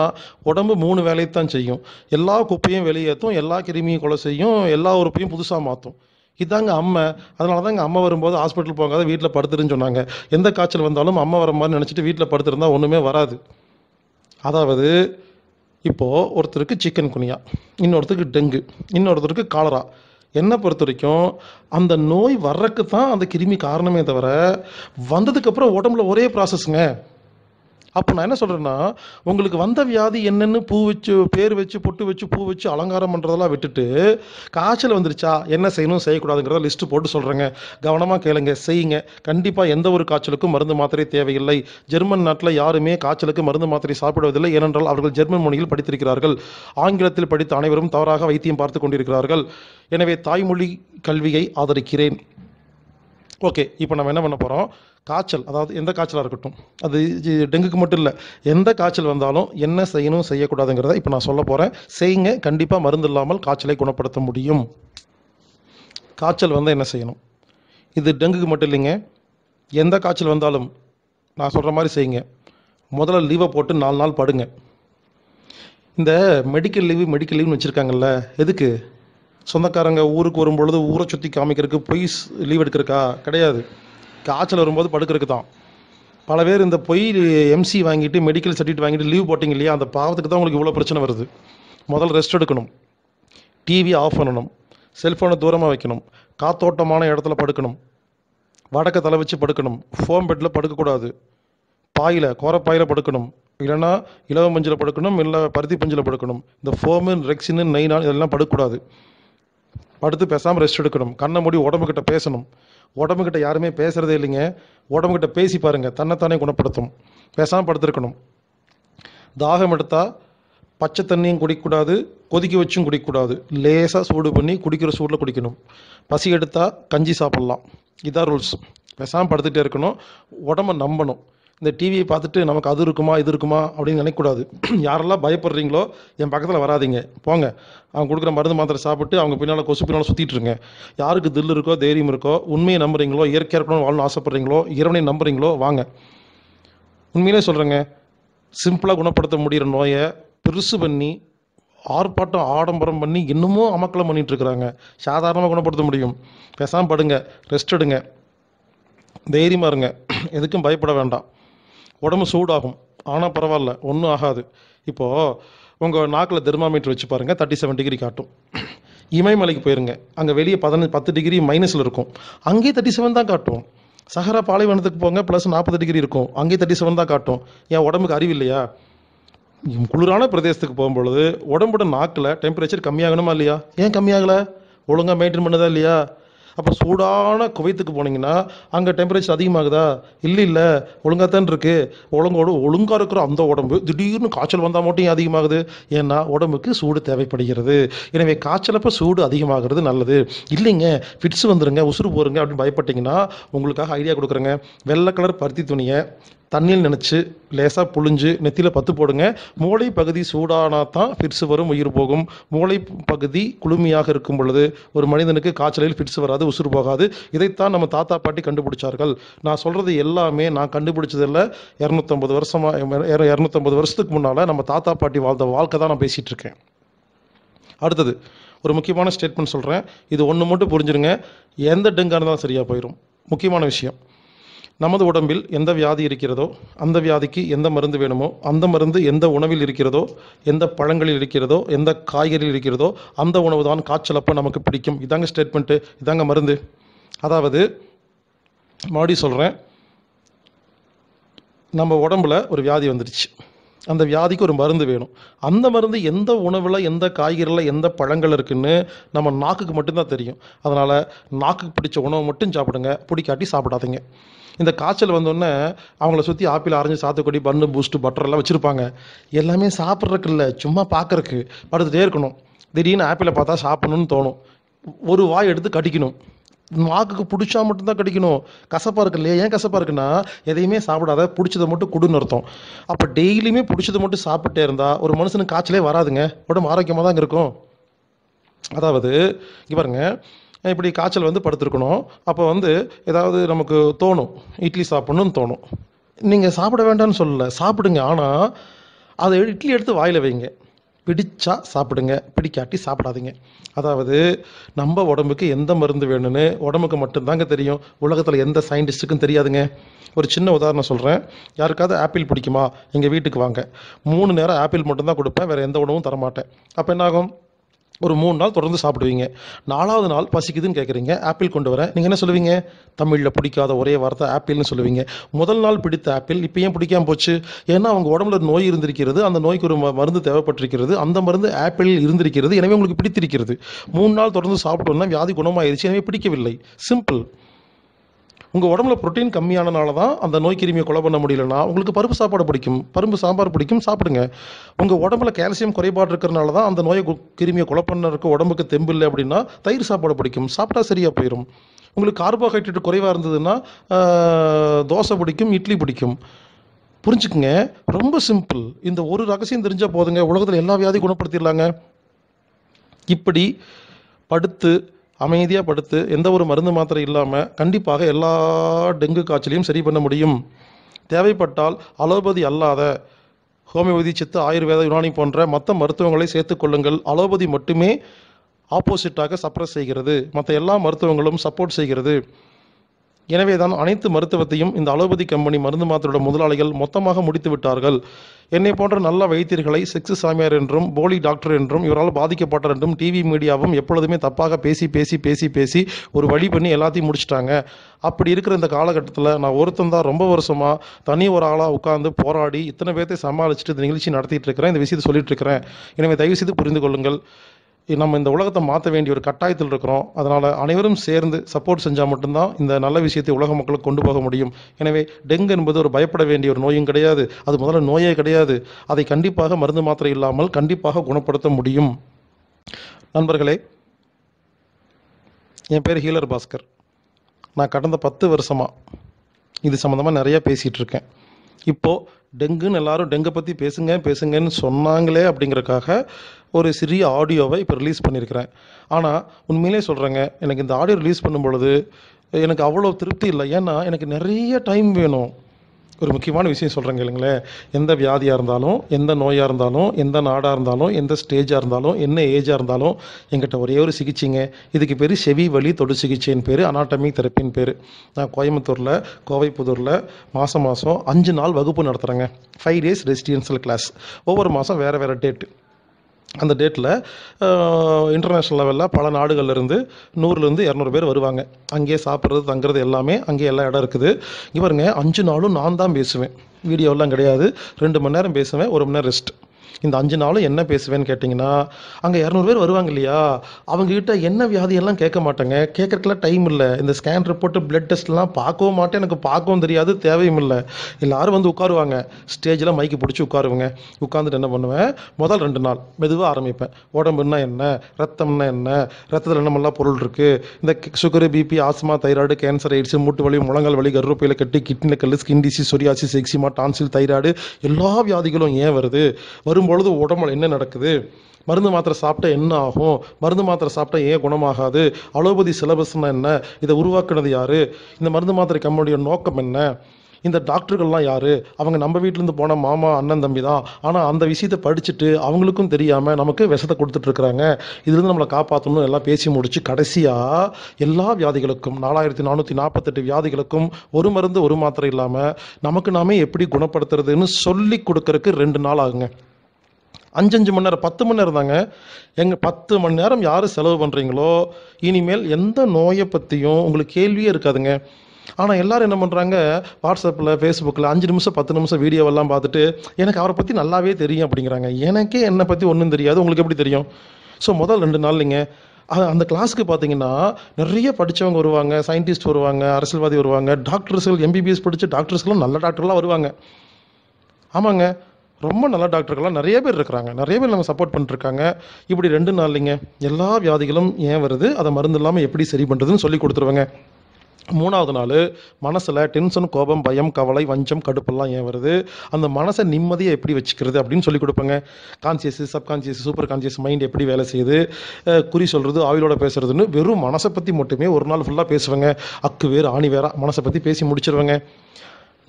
உடம்பு மூணு வேலையை தான் செய்யும் எல்லா குப்பையும் வெளியேற்றும் எல்லா கிருமியும் கொலை செய்யும் எல்லா உறுப்பையும் புதுசாக மாற்றும் இதாங்க அம்மை அதனால தான் எங்கள் அம்மா வரும்போது ஹாஸ்பிட்டல் போகாத வீட்டில் படுத்துருன்னு சொன்னாங்க எந்த காய்ச்சல் வந்தாலும் அம்மா வர மாதிரி நினச்சிட்டு வீட்டில் படுத்துருந்தா ஒன்றுமே வராது அதாவது இப்போது ஒருத்தருக்கு சிக்கன் குனியா இன்னொருத்தருக்கு டெங்கு இன்னொருத்தருக்கு காலரா என்னை பொறுத்த வரைக்கும் அந்த நோய் வர்றதுக்கு தான் அந்த கிருமி காரணமே தவிர வந்ததுக்கப்புறம் உடம்புல ஒரே ப்ராசஸ்ங்க அப்போ நான் என்ன சொல்கிறேன்னா உங்களுக்கு வந்த வியாதி என்னென்னு பூ வச்சு பேர் வச்சு பொட்டு வச்சு பூ வச்சு அலங்காரம் பண்ணுறதெல்லாம் விட்டுட்டு காய்ச்சல் வந்துருச்சா என்ன செய்யணும் செய்யக்கூடாதுங்கிறத லிஸ்ட்டு போட்டு சொல்கிறேங்க கவனமாக கேளுங்க செய்யுங்க கண்டிப்பாக எந்த ஒரு காய்ச்சலுக்கும் மருந்து மாத்திரை தேவையில்லை ஜெர்மன் நாட்டில் யாருமே காய்ச்சலுக்கு மருந்து மாத்திரை சாப்பிடுவதில்லை ஏனென்றால் அவர்கள் ஜெர்மன் மொழியில் படித்திருக்கிறார்கள் ஆங்கிலத்தில் படித்த அனைவரும் தவறாக வைத்தியம் பார்த்து கொண்டிருக்கிறார்கள் எனவே தாய்மொழி கல்வியை ஆதரிக்கிறேன் ஓகே இப்போ நம்ம என்ன பண்ண போகிறோம் காய்ச்சல் அதாவது எந்த காய்ச்சலாக இருக்கட்டும் அது டெங்குக்கு மட்டும் இல்லை எந்த காய்ச்சல் வந்தாலும் என்ன செய்யணும் செய்யக்கூடாதுங்கிறத இப்போ நான் சொல்ல போகிறேன் செய்யுங்க கண்டிப்பாக மருந்து இல்லாமல் காய்ச்சலை குணப்படுத்த முடியும் காய்ச்சல் வந்தால் என்ன செய்யணும் இது டெங்குக்கு மட்டும் இல்லைங்க எந்த காய்ச்சல் வந்தாலும் நான் சொல்கிற மாதிரி செய்யுங்க முதல்ல லீவை போட்டு நாலு நாள் படுங்க இந்த மெடிக்கல் லீவு மெடிக்கல் லீவுன்னு வச்சுருக்காங்கல்ல எதுக்கு சொந்தக்காரங்க ஊருக்கு வரும்பொழுது ஊரை சுற்றி காமிக்கிறதுக்கு போய் லீவ் எடுக்கிறக்கா கிடையாது காய்ச்சல் வரும்போது படுக்கிறதுக்கு தான் பல பேர் இந்த பொய் எம்சி வாங்கிட்டு மெடிக்கல் சர்டிஃபிகேட் வாங்கிட்டு லீவ் போட்டிங்க இல்லையா அந்த பாவத்துக்கு தான் உங்களுக்கு இவ்வளோ பிரச்சனை வருது முதல்ல ரெஸ்ட் எடுக்கணும் டிவி ஆஃப் பண்ணணும் செல்ஃபோனை தூரமாக வைக்கணும் காத்தோட்டமான இடத்துல படுக்கணும் வடக்க தலை வச்சு படுக்கணும் ஃபோம் பெட்டில் படுக்கக்கூடாது பாயில் கோரப்பாயில் படுக்கணும் இல்லைன்னா இலவ மஞ்சில் படுக்கணும் இல்லை பருத்தி பஞ்சில் படுக்கணும் இந்த ஃபோமு ரெக்ஸின்னு நைனால் இதெல்லாம் படுக்கக்கூடாது படுத்து பேசாமல் ரெஸ்ட் எடுக்கணும் கண்ணை மூடி உடம்புக்கிட்ட பேசணும் உடம்புக்கிட்ட யாருமே பேசுகிறதே இல்லைங்க உடம்புக்கிட்ட பேசி பாருங்கள் தன்னைத்தானே குணப்படுத்தும் பேசாமல் படுத்துருக்கணும் தாகம் எடுத்தால் பச்சை தண்ணியும் குடிக்கக்கூடாது கொதிக்க வச்சும் குடிக்கக்கூடாது லேசாக சூடு பண்ணி குடிக்கிற சூடில் குடிக்கணும் பசி எடுத்தால் கஞ்சி சாப்பிட்லாம் இதான் ரூல்ஸ் பேசாமல் படுத்துகிட்டே இருக்கணும் உடம்பை நம்பணும் இந்த டிவியை பார்த்துட்டு நமக்கு அது இருக்குமா இது இருக்குமா அப்படின்னு நினைக்கக்கூடாது [CLEARS THROAT] யாரெல்லாம் பயப்படுறீங்களோ என் பக்கத்தில் வராதிங்க போங்க அவங்க கொடுக்குற மருந்து மாத்திரை சாப்பிட்டு அவங்க பின்னால் கொசு பின்னால் சுற்றிட்டு இருங்க யாருக்கு தில் இருக்கோ தைரியம் இருக்கோ உண்மையை நம்புறீங்களோ இயற்கையாக இருக்கணும்னு வாழணும் ஆசைப்பட்றீங்களோ இறைவனை நம்புறீங்களோ வாங்க உண்மையிலே சொல்கிறேங்க சிம்பிளாக குணப்படுத்த முடிகிற நோயை பெருசு பண்ணி ஆர்ப்பாட்டம் ஆடம்பரம் பண்ணி இன்னமும் அமக்கலம் பண்ணிகிட்டு இருக்கிறாங்க சாதாரணமாக குணப்படுத்த முடியும் பேசாமல் படுங்க ரெஸ்ட் எடுங்க தைரியமாக இருங்க [CLEARS THROAT] எதுக்கும் பயப்பட வேண்டாம் உடம்பு சூடாகும் ஆனால் பரவாயில்ல ஒன்றும் ஆகாது இப்போது உங்கள் நாக்கில் தெர்மாமீட்டர் வச்சு பாருங்கள் தேர்ட்டி செவன் டிகிரி காட்டும் இமயமலைக்கு போயிருங்க அங்கே வெளியே பதினஞ்சு பத்து டிகிரி மைனஸில் இருக்கும் அங்கேயே தேர்ட்டி செவன் தான் காட்டும் சஹரா பாலைவனத்துக்கு போங்க ப்ளஸ் நாற்பது டிகிரி இருக்கும் அங்கேயே தேர்ட்டி செவன் தான் காட்டும் என் உடம்புக்கு அறிவு இல்லையா குளிரான பிரதேசத்துக்கு போகும்பொழுது உடம்போட நாக்கில் டெம்பரேச்சர் கம்மியாகணுமா இல்லையா ஏன் கம்மியாகலை ஒழுங்காக மெயின்டைன் பண்ணதா இல்லையா அப்போ சூடான குவைத்துக்கு போனீங்கன்னா அங்கே டெம்பரேச்சர் அதிகமாகுதா இல்லை இல்லை ஒழுங்காக தான் இருக்குது ஒழுங்கோடு ஒழுங்காக இருக்கிற அந்த உடம்பு திடீர்னு காய்ச்சல் வந்தால் மட்டும் அதிகமாகுது ஏன்னா உடம்புக்கு சூடு தேவைப்படுகிறது எனவே காய்ச்சலப்போ சூடு அதிகமாகிறது நல்லது இல்லைங்க ஃபிட்ஸ் வந்துருங்க உசுறு போருங்க அப்படின்னு பயப்பட்டீங்கன்னா உங்களுக்காக ஐடியா கொடுக்குறேங்க வெள்ளை கலர் பருத்தி துணியை தண்ணியில் நினச்சி லேசாக புழிஞ்சு நெத்தியில் பத்து போடுங்க மூளை பகுதி சூடானா தான் ஃபிட்ஸு வரும் உயிர் போகும் மூளை பகுதி குளுமையாக இருக்கும் பொழுது ஒரு மனிதனுக்கு காய்ச்சலில் ஃபிட்ஸ் வராது உசுறு போகாது இதைத்தான் நம்ம தாத்தா பாட்டி கண்டுபிடிச்சார்கள் நான் சொல்கிறது எல்லாமே நான் கண்டுபிடிச்சதில் இரநூத்தம்பது வருஷமாக இரநூத்தம்பது வருஷத்துக்கு முன்னால் நம்ம தாத்தா பாட்டி வாழ்ந்த வாழ்க்கை தான் நான் பேசிகிட்டு இருக்கேன் அடுத்தது ஒரு முக்கியமான ஸ்டேட்மெண்ட் சொல்கிறேன் இது ஒன்று மட்டும் புரிஞ்சுருங்க எந்த டெங்கானதான் இருந்தாலும் சரியாக போயிடும் முக்கியமான விஷயம் நமது உடம்பில் எந்த வியாதி இருக்கிறதோ அந்த வியாதிக்கு எந்த மருந்து வேணுமோ அந்த மருந்து எந்த உணவில் இருக்கிறதோ எந்த பழங்களில் இருக்கிறதோ எந்த காய்கறியில் இருக்கிறதோ அந்த உணவு தான் காய்ச்சலப்போ நமக்கு பிடிக்கும் இதாங்க ஸ்டேட்மெண்ட்டு இதாங்க மருந்து அதாவது மறுபடி சொல்கிறேன் நம்ம உடம்புல ஒரு வியாதி வந்துடுச்சு அந்த வியாதிக்கு ஒரு மருந்து வேணும் அந்த மருந்து எந்த உணவில் எந்த காய்கறியில் எந்த பழங்கள் இருக்குதுன்னு நம்ம நாக்குக்கு மட்டும்தான் தெரியும் அதனால் நாக்குக்கு பிடிச்ச உணவு மட்டும் சாப்பிடுங்க பிடிக்காட்டி சாப்பிடாதீங்க இந்த காய்ச்சல் வந்தோடனே அவங்கள சுற்றி ஆப்பிள் ஆரஞ்சு சாத்துக்குடி பண்ணு பூஸ்ட்டு பட்டர்லாம் வச்சுருப்பாங்க எல்லாமே சாப்பிட்றதுக்கு இல்லை சும்மா பார்க்குறக்கு படுத்துகிட்டே இருக்கணும் திடீர்னு ஆப்பிளை பார்த்தா சாப்பிட்ணும்னு தோணும் ஒரு வாய் எடுத்து கடிக்கணும் வாக்குக்கு பிடிச்சா மட்டும்தான் கிடைக்கணும் கசப்பாக இருக்கு இல்லையா ஏன் கசப்பாக இருக்குன்னா எதையுமே சாப்பிடாத பிடிச்சதை மட்டும் கொடுன்னு அர்த்தம் அப்போ டெய்லியுமே பிடிச்சதை மட்டும் சாப்பிட்டே இருந்தால் ஒரு மனுஷனுக்கு காய்ச்சலே வராதுங்க உடம்பு ஆரோக்கியமாக தான் இருக்கும் அதாவது இங்கே பாருங்கள் இப்படி காய்ச்சல் வந்து படுத்துருக்கணும் அப்போ வந்து ஏதாவது நமக்கு தோணும் இட்லி சாப்பிட்ணுன்னு தோணும் நீங்கள் சாப்பிட வேண்டாம்னு சொல்லலை சாப்பிடுங்க ஆனால் அதை இட்லி எடுத்து வாயில் வைங்க பிடிச்சா சாப்பிடுங்க பிடிக்காட்டி சாப்பிடாதீங்க அதாவது நம்ம உடம்புக்கு எந்த மருந்து வேணும்னு உடம்புக்கு மட்டும்தாங்க தெரியும் உலகத்தில் எந்த சயின்டிஸ்ட்டுக்கும் தெரியாதுங்க ஒரு சின்ன உதாரணம் சொல்கிறேன் யாருக்காவது ஆப்பிள் பிடிக்குமா எங்கள் வீட்டுக்கு வாங்க மூணு நேரம் ஆப்பிள் மட்டும்தான் கொடுப்பேன் வேறு எந்த உணவும் தரமாட்டேன் அப்போ என்னாகும் ஒரு மூணு நாள் தொடர்ந்து சாப்பிடுவீங்க நாலாவது நாள் பசிக்குதுன்னு கேட்குறீங்க ஆப்பிள் கொண்டு வரேன் நீங்கள் என்ன சொல்லுவீங்க தமிழில் பிடிக்காத ஒரே வார்த்தை ஆப்பிள்னு சொல்லுவீங்க முதல் நாள் பிடித்த ஆப்பிள் இப்போ ஏன் பிடிக்காமல் போச்சு ஏன்னா அவங்க உடம்புல நோய் இருந்திருக்கிறது அந்த நோய்க்கு ஒரு மருந்து தேவைப்பட்டிருக்கிறது அந்த மருந்து ஆப்பிள் இருந்திருக்கிறது எனவே உங்களுக்கு பிடித்திருக்கிறது மூணு நாள் தொடர்ந்து சாப்பிட்டோம்னா வியாதி குணமாயிருச்சு எனவே பிடிக்கவில்லை சிம்பிள் உங்கள் உடம்புல ப்ரோட்டீன் கம்மியானனால தான் அந்த நோய் கிருமியை கொலை பண்ண முடியலன்னா உங்களுக்கு பருப்பு சாப்பாடு பிடிக்கும் பருப்பு சாம்பார் பிடிக்கும் சாப்பிடுங்க உங்கள் உடம்புல கால்சியம் குறைபாடு இருக்கிறனால தான் அந்த நோயை கிருமியை கொலை பண்ணறதுக்கு உடம்புக்கு தெம்பு இல்லை அப்படின்னா தயிர் சாப்பாடு பிடிக்கும் சாப்பிட்டா சரியாக போயிடும் உங்களுக்கு கார்போஹைட்ரேட் குறைவாக இருந்ததுன்னா தோசை பிடிக்கும் இட்லி பிடிக்கும் புரிஞ்சுக்குங்க ரொம்ப சிம்பிள் இந்த ஒரு ரகசியம் தெரிஞ்சால் போதுங்க உலகத்தில் எல்லா வியாதியும் குணப்படுத்திடலாங்க இப்படி படுத்து அமைதியாக படுத்து எந்த ஒரு மருந்து மாத்திரை இல்லாமல் கண்டிப்பாக எல்லா டெங்கு காய்ச்சலையும் சரி பண்ண முடியும் தேவைப்பட்டால் அலோபதி அல்லாத ஹோமியோபதி சித்து ஆயுர்வேத யுனானி போன்ற மற்ற மருத்துவங்களை சேர்த்துக்கொள்ளுங்கள் அலோபதி மட்டுமே ஆப்போசிட்டாக சப்ரஸ் செய்கிறது மற்ற எல்லா மருத்துவங்களும் சப்போர்ட் செய்கிறது எனவேதான் அனைத்து மருத்துவத்தையும் இந்த அலோபதி கம்பெனி மருந்து மாத்திரோட முதலாளிகள் மொத்தமாக முடித்து விட்டார்கள் என்னை போன்ற நல்ல வைத்தியர்களை செக்ஸ் சாமியார் என்றும் போலி டாக்டர் என்றும் இவரால் பாதிக்கப்பட்டார் என்றும் டிவி மீடியாவும் எப்பொழுதுமே தப்பாக பேசி பேசி பேசி பேசி ஒரு வழி பண்ணி எல்லாத்தையும் முடிச்சிட்டாங்க அப்படி இருக்கிற இந்த காலகட்டத்தில் நான் ஒருத்தன் தான் ரொம்ப வருஷமாக தனி ஒரு ஆளாக உட்காந்து போராடி இத்தனை பேர்த்தை சமாளிச்சுட்டு இந்த நிகழ்ச்சி நடத்திட்டு இருக்கிறேன் இந்த விஷயத்தை சொல்லிட்டு இருக்கிறேன் எனவே தயவுசெய்து புரிந்து கொள்ளுங்கள் நம்ம இந்த உலகத்தை மாற்ற வேண்டிய ஒரு கட்டாயத்தில் இருக்கிறோம் அதனால் அனைவரும் சேர்ந்து சப்போர்ட் செஞ்சால் மட்டும்தான் இந்த நல்ல விஷயத்தை உலக மக்களுக்கு கொண்டு போக முடியும் எனவே டெங்கு என்பது ஒரு பயப்பட வேண்டிய ஒரு நோயும் கிடையாது அது முதல்ல நோயே கிடையாது அதை கண்டிப்பாக மருந்து மாத்திரை இல்லாமல் கண்டிப்பாக குணப்படுத்த முடியும் நண்பர்களே என் பேர் ஹீலர் பாஸ்கர் நான் கடந்த பத்து வருஷமாக இது சம்மந்தமாக நிறையா பேசிகிட்டு இருக்கேன் இப்போது டெங்குன்னு எல்லாரும் டெங்கு பற்றி பேசுங்க பேசுங்கன்னு சொன்னாங்களே அப்படிங்கிறக்காக ஒரு சிறிய ஆடியோவை இப்போ ரிலீஸ் பண்ணியிருக்கிறேன் ஆனால் உண்மையிலே சொல்கிறேங்க எனக்கு இந்த ஆடியோ ரிலீஸ் பண்ணும் பொழுது எனக்கு அவ்வளோ திருப்தி இல்லை ஏன்னா எனக்கு நிறைய டைம் வேணும் ஒரு முக்கியமான விஷயம் சொல்கிறேங்க இல்லைங்களேன் எந்த வியாதியாக இருந்தாலும் எந்த நோயாக இருந்தாலும் எந்த நாடாக இருந்தாலும் எந்த ஸ்டேஜாக இருந்தாலும் என்ன ஏஜாக இருந்தாலும் எங்கிட்ட ஒரே ஒரு சிகிச்சைங்க இதுக்கு பேர் செவி வழி தொடு சிகிச்சைன்னு பேர் அனாட்டமிக் தெரப்பின்னு பேர் நான் கோயம்புத்தூரில் கோவைப்புதூரில் மாதம் மாதம் அஞ்சு நாள் வகுப்பு நடத்துகிறேங்க ஃபைவ் டேஸ் ரெசிடென்சியல் கிளாஸ் ஒவ்வொரு மாதம் வேறு வேறு டேட்டு அந்த டேட்டில் இன்டர்நேஷ்னல் லெவலில் பல நாடுகள்லேருந்து நூறுலேருந்து இரநூறு பேர் வருவாங்க அங்கேயே சாப்பிட்றது தங்குறது எல்லாமே அங்கேயே எல்லா இடம் இருக்குது இவருங்க அஞ்சு நாளும் நான் தான் பேசுவேன் வீடியோலாம் கிடையாது ரெண்டு மணி நேரம் பேசுவேன் ஒரு மணி நேரம் ரெஸ்ட் இந்த அஞ்சு நாளும் என்ன பேசுவேன்னு கேட்டிங்கன்னா அங்கே இரநூறு பேர் வருவாங்க இல்லையா அவங்கக்கிட்ட என்ன வியாதியெல்லாம் கேட்க மாட்டேங்க கேட்குறக்குலாம் டைம் இல்லை இந்த ஸ்கேன் ரிப்போர்ட்டு பிளட் டெஸ்ட்லாம் பார்க்கவும் மாட்டேன் எனக்கு பார்க்கவும் தெரியாது தேவையும் இல்லை எல்லோரும் வந்து உட்காருவாங்க ஸ்டேஜில் மைக்கு பிடிச்சி உட்காருவாங்க உட்காந்துட்டு என்ன பண்ணுவேன் முதல் ரெண்டு நாள் மெதுவாக ஆரம்பிப்பேன் உடம்புனா என்ன ரத்தம்னா என்ன ரத்தத்தில் என்னமெல்லாம் பொருள் இருக்குது இந்த sugar BP asthma thyroid cancer ஆயிடுச்சு மூட்டு வலி முழங்கால் வலி கருப்பையில் கட்டி கிட்னி கல் skin disease psoriasis eczema tonsil thyroid எல்லா வியாதிகளும் ஏன் வருது வரும்பொழுது உடம்புல என்ன நடக்குது மருந்து மாத்திரை சாப்பிட்டா என்ன ஆகும் மருந்து மாத்திரை சாப்பிட்டா ஏன் குணமாகாது அலோபதி சிலபஸ்னா என்ன இதை உருவாக்குனது யார் இந்த மருந்து மாத்திரை கம்பெனியோட நோக்கம் என்ன இந்த டாக்டர்கள்லாம் யார் அவங்க நம்ம வீட்டிலேருந்து போன மாமா அண்ணன் தம்பி தான் ஆனால் அந்த விஷயத்தை படிச்சுட்டு அவங்களுக்கும் தெரியாமல் நமக்கு விஷத்தை கொடுத்துட்ருக்குறாங்க இதுலேருந்து நம்மளை காப்பாற்றணும்னு எல்லாம் பேசி முடிச்சு கடைசியாக எல்லா வியாதிகளுக்கும் நாலாயிரத்தி நானூற்றி நாற்பத்தெட்டு வியாதிகளுக்கும் ஒரு மருந்து ஒரு மாத்திரை இல்லாமல் நமக்கு நாமே எப்படி குணப்படுத்துறதுன்னு சொல்லி கொடுக்கறதுக்கு ரெண்டு நாள் ஆகுங்க அஞ்சஞ்சு மணி நேரம் பத்து மணி நேரம் தாங்க எங்கள் பத்து மணி நேரம் யார் செலவு பண்ணுறீங்களோ இனிமேல் எந்த நோயை பற்றியும் உங்களுக்கு கேள்வியே இருக்காதுங்க ஆனால் எல்லோரும் என்ன பண்ணுறாங்க வாட்ஸ்அப்பில் ஃபேஸ்புக்கில் அஞ்சு நிமிஷம் பத்து நிமிஷம் வீடியோவெல்லாம் பார்த்துட்டு எனக்கு அவரை பற்றி நல்லாவே தெரியும் அப்படிங்கிறாங்க எனக்கே என்னை பற்றி ஒன்றும் தெரியாது உங்களுக்கு எப்படி தெரியும் ஸோ முதல் ரெண்டு நாள் நீங்கள் அந்த கிளாஸுக்கு பார்த்தீங்கன்னா நிறைய படித்தவங்க வருவாங்க சயின்டிஸ்ட் வருவாங்க அரசியல்வாதி வருவாங்க டாக்டர்ஸ்கள் எம்பிபிஎஸ் படித்து டாக்டர்ஸ்களும் நல்ல டாக்டர்லாம் வருவாங்க ஆமாங்க ரொம்ப நல்ல டாக்டர்கள்லாம் நிறைய பேர் இருக்கிறாங்க நிறைய பேர் நம்ம சப்போர்ட் பண்ணிருக்காங்க இப்படி ரெண்டு நாள்லைங்க எல்லா வியாதிகளும் ஏன் வருது அதை மருந்து இல்லாமல் எப்படி சரி பண்ணுறதுன்னு சொல்லி கொடுத்துருவாங்க மூணாவது நாள் மனசில் டென்ஷன் கோபம் பயம் கவலை வஞ்சம் கடுப்பெல்லாம் ஏன் வருது அந்த மனசை நிம்மதியை எப்படி வச்சுக்கிறது அப்படின்னு சொல்லி கொடுப்பாங்க conscious subconscious super conscious mind எப்படி வேலை செய்யுது குறி சொல்கிறது ஆவிலோட பேசுகிறதுன்னு வெறும் மனசை பற்றி மட்டுமே ஒரு நாள் ஃபுல்லாக பேசுவேங்க அக்கு வேறு ஆணி வேற மனசை பற்றி பேசி முடிச்சிருவேங்க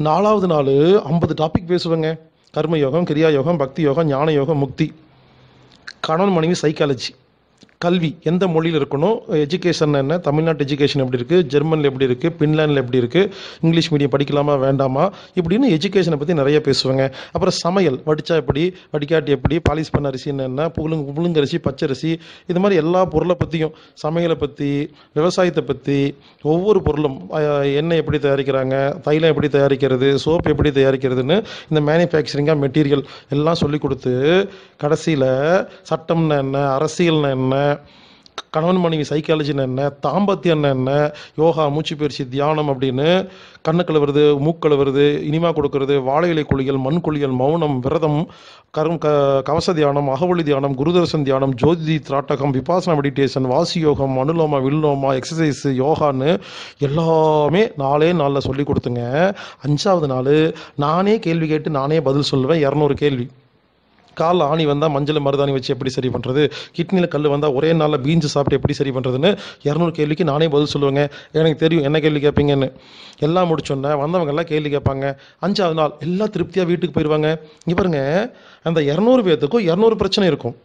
நாலாவது நாள் ஐம்பது டாபிக் பேசுவேங்க கர்மயோகம் கிரியாயோகம் கிரியா யோகம் பக்தி யோகம் ஞான யோகம் முக்தி கணவன் மனைவி சைக்காலஜி கல்வி எந்த மொழியில் இருக்கணும் எஜுகேஷன் என்ன தமிழ்நாட்டு எஜுகேஷன் எப்படி இருக்குது ஜெர்மனில் எப்படி இருக்குது பின்லாண்டில் எப்படி இருக்குது இங்கிலீஷ் மீடியம் படிக்கலாமா வேண்டாமா இப்படின்னு எஜுகேஷனை பற்றி நிறைய பேசுவாங்க அப்புறம் சமையல் வடித்தா எப்படி வடிகாட்டி எப்படி பாலிஸ் பண்ண அரிசி என்னென்ன புழுங்கு புழுங்கரிசி பச்சரிசி இது மாதிரி எல்லா பொருளை பற்றியும் சமையலை பற்றி விவசாயத்தை பற்றி ஒவ்வொரு பொருளும் எண்ணெய் எப்படி தயாரிக்கிறாங்க தைலம் எப்படி தயாரிக்கிறது சோப் எப்படி தயாரிக்கிறதுன்னு இந்த மேனுஃபேக்சரிங்காக மெட்டீரியல் எல்லாம் சொல்லி கொடுத்து கடைசியில் சட்டம்னா என்ன அரசியல்னா என்ன கணவன் மனைவி சைக்காலஜின்னு என்ன தாம்பத்தியம் என்ன யோகா மூச்சு பயிற்சி தியானம் அப்படின்னு கண்ணு கழுவுறது மூக்கழுவுறது இனிமா கொடுக்கறது வாழையிலை குளியல் மண் குளியல் மௌனம் விரதம் கரும் க கவச தியானம் அகவழி தியானம் குருதர்சன் தியானம் ஜோதி திராட்டகம் விபாசனா மெடிடேஷன் வாசி யோகம் அனுலோமா வில்லோமா எக்ஸசைஸ் யோகான்னு எல்லாமே நாலே நாளில் சொல்லி கொடுத்துங்க அஞ்சாவது நாள் நானே கேள்வி கேட்டு நானே பதில் சொல்லுவேன் இரநூறு கேள்வி காலில் ஆணி வந்தால் மஞ்சள் மருதாணி வச்சு எப்படி சரி பண்ணுறது கிட்னியில் கல் வந்தால் ஒரே நாளில் பீன்ஸ் சாப்பிட்டு எப்படி சரி பண்ணுறதுன்னு இரநூறு கேள்விக்கு நானே பதில் சொல்லுவேங்க எனக்கு தெரியும் என்ன கேள்வி கேட்பீங்கன்னு எல்லாம் முடிச்சோன்னே வந்தவங்க எல்லாம் கேள்வி கேட்பாங்க அஞ்சாவது நாள் எல்லாம் திருப்தியாக வீட்டுக்கு போயிடுவாங்க இவருங்க அந்த இரநூறு பேர்த்துக்கும் இரநூறு பிரச்சனை இருக்கும்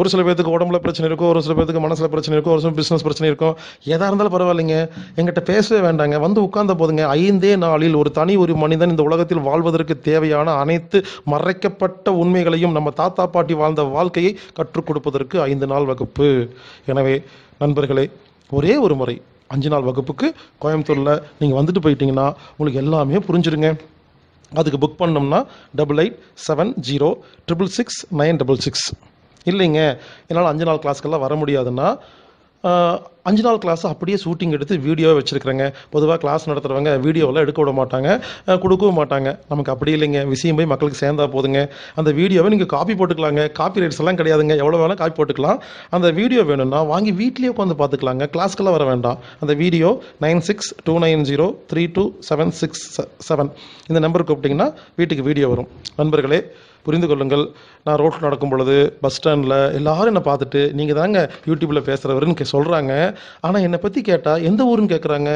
ஒரு சில பேருக்கு உடம்புல பிரச்சனை இருக்கும் ஒரு சில பேருக்கு மனசில் பிரச்சனை இருக்கும் ஒரு சில பிஸ்னஸ் பிரச்சனை இருக்கும் எதாக இருந்தாலும் பரவாயில்லைங்க எங்கிட்ட பேசவே வேண்டாங்க வந்து உட்கார்ந்த போதுங்க ஐந்தே நாளில் ஒரு தனி ஒரு மனிதன் இந்த உலகத்தில் வாழ்வதற்கு தேவையான அனைத்து மறைக்கப்பட்ட உண்மைகளையும் நம்ம தாத்தா பாட்டி வாழ்ந்த வாழ்க்கையை கற்றுக் கொடுப்பதற்கு ஐந்து நாள் வகுப்பு எனவே நண்பர்களே ஒரே ஒரு முறை அஞ்சு நாள் வகுப்புக்கு கோயம்புத்தூரில் நீங்கள் வந்துட்டு போயிட்டீங்கன்னா உங்களுக்கு எல்லாமே புரிஞ்சிருங்க அதுக்கு புக் பண்ணோம்னா double eight seven zero triple six nine double six இல்லைங்க என்னால் அஞ்சு நாள் கிளாஸ்க்கெல்லாம் வர முடியாதுன்னா அஞ்சு நாள் கிளாஸ் அப்படியே ஷூட்டிங் எடுத்து வீடியோவை வச்சுருக்குறேங்க பொதுவாக கிளாஸ் நடத்துகிறவங்க வீடியோவெல்லாம் எடுக்க விட மாட்டாங்க கொடுக்கவும் மாட்டாங்க நமக்கு அப்படி இல்லைங்க விஷயம் போய் மக்களுக்கு சேர்ந்தா போதுங்க அந்த வீடியோவை நீங்கள் காப்பி போட்டுக்கலாங்க காப்பி ரைட்ஸ் எல்லாம் கிடையாதுங்க எவ்வளோ வேணாலும் காப்பி போட்டுக்கலாம் அந்த வீடியோ வேணும்னா வாங்கி வீட்லேயே உட்காந்து பார்த்துக்கலாங்க கிளாஸ்க்கெல்லாம் வர வேண்டாம் அந்த video nine six two nine zero three two seven six seven இந்த நம்பருக்கு கூப்பிட்டிங்கன்னா வீட்டுக்கு வீடியோ வரும் நண்பர்களே புரிந்து கொள்ளுங்கள் நான் ரோட்டில் நடக்கும் பொழுது பஸ் ஸ்டாண்டில் எல்லோரும் என்னை பார்த்துட்டு நீங்கள் தாங்க யூடியூப்பில் பேசுகிறவருன்னு கே சொல்கிறாங்க ஆனால் என்னை பற்றி கேட்டால் எந்த ஊருன்னு கேட்குறாங்க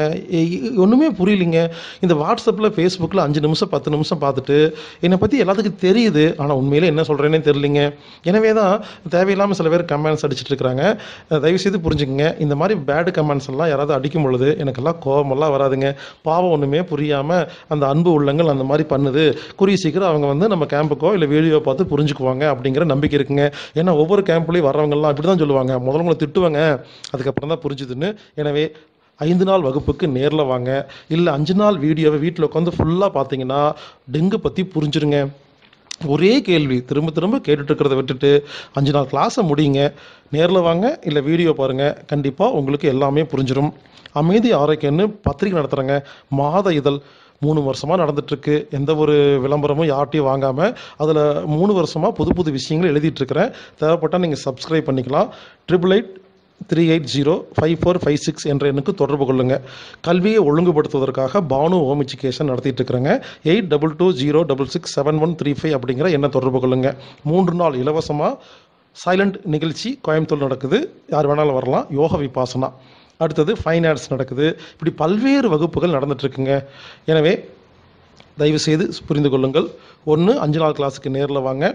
ஒன்றுமே புரியலிங்க இந்த வாட்ஸ்அப்பில் ஃபேஸ்புக்கில் அஞ்சு நிமிஷம் பத்து நிமிஷம் பார்த்துட்டு என்னை பற்றி எல்லாத்துக்கும் தெரியுது ஆனால் உண்மையிலே என்ன சொல்கிறேன்னே தெரியலிங்க எனவே தான் தேவையில்லாமல் சில பேர் கமெண்ட்ஸ் அடிச்சுட்டு இருக்கிறாங்க தயவுசெய்து புரிஞ்சுக்கங்க இந்த மாதிரி பேடு கமெண்ட்ஸ் எல்லாம் யாராவது அடிக்கும் பொழுது எனக்கெல்லாம் கோபமெல்லாம் வராதுங்க பாவம் ஒன்றுமே புரியாமல் அந்த அன்பு உள்ளங்கள் அந்த மாதிரி பண்ணுது குறி சீக்கிரம் அவங்க வந்து நம்ம கேம்புக்கோ இல்லை வீடியோ பார்த்து புரிஞ்சுக்குவாங்க அப்படிங்கிற நம்பிக்கை இருக்குங்க ஏன்னா ஒவ்வொரு கேம்ப்லேயும் வர்றவங்கலாம் அப்படி தான் சொல்லுவாங்க முதல்ல உங்களை திட்டுவாங்க அதுக்கப்புறம் தான் புரிஞ்சுதுன்னு எனவே ஐந்து நாள் வகுப்புக்கு நேரில் வாங்க இல்லை அஞ்சு நாள் வீடியோவை வீட்டில் உட்காந்து ஃபுல்லாக பார்த்தீங்கன்னா டெங்கு பற்றி புரிஞ்சுருங்க ஒரே கேள்வி திரும்ப திரும்ப கேட்டுட்ருக்கிறத விட்டுட்டு அஞ்சு நாள் கிளாஸை முடியுங்க நேரில் வாங்க இல்லை வீடியோ பாருங்கள் கண்டிப்பாக உங்களுக்கு எல்லாமே புரிஞ்சிடும் அமைதி ஆரோக்கியம்னு பத்திரிக்கை நடத்துகிறேங்க மாத இதழ் மூணு வருஷமாக நடந்துட்டுருக்கு எந்த ஒரு விளம்பரமும் யார்ட்டையும் வாங்காமல் அதில் மூணு வருஷமாக புது புது விஷயங்கள் எழுதிட்டுருக்கிறேன் தேவைப்பட்டால் நீங்கள் சப்ஸ்கிரைப் பண்ணிக்கலாம் triple eight three eight zero five four five six என்ற எண்ணுக்கு தொடர்பு கொள்ளுங்கள் கல்வியை ஒழுங்குபடுத்துவதற்காக பானு ஹோம் எஜுகேஷன் நடத்திட்டு இருக்கிறேங்க eight double two zero double six seven one three five அப்படிங்கிற எண்ணை தொடர்பு கொள்ளுங்கள் மூன்று நாள் இலவசமாக சைலண்ட் நிகழ்ச்சி கோயம்புத்தூர் நடக்குது யார் வேணாலும் வரலாம் யோக விபாசனா அடுத்தது ஃபைன் ஆர்ட்ஸ் நடக்குது இப்படி பல்வேறு வகுப்புகள் நடந்துகிட்ருக்குங்க எனவே தயவுசெய்து புரிந்து கொள்ளுங்கள் ஒன்று அஞ்சு நாள் கிளாஸுக்கு நேரில் வாங்க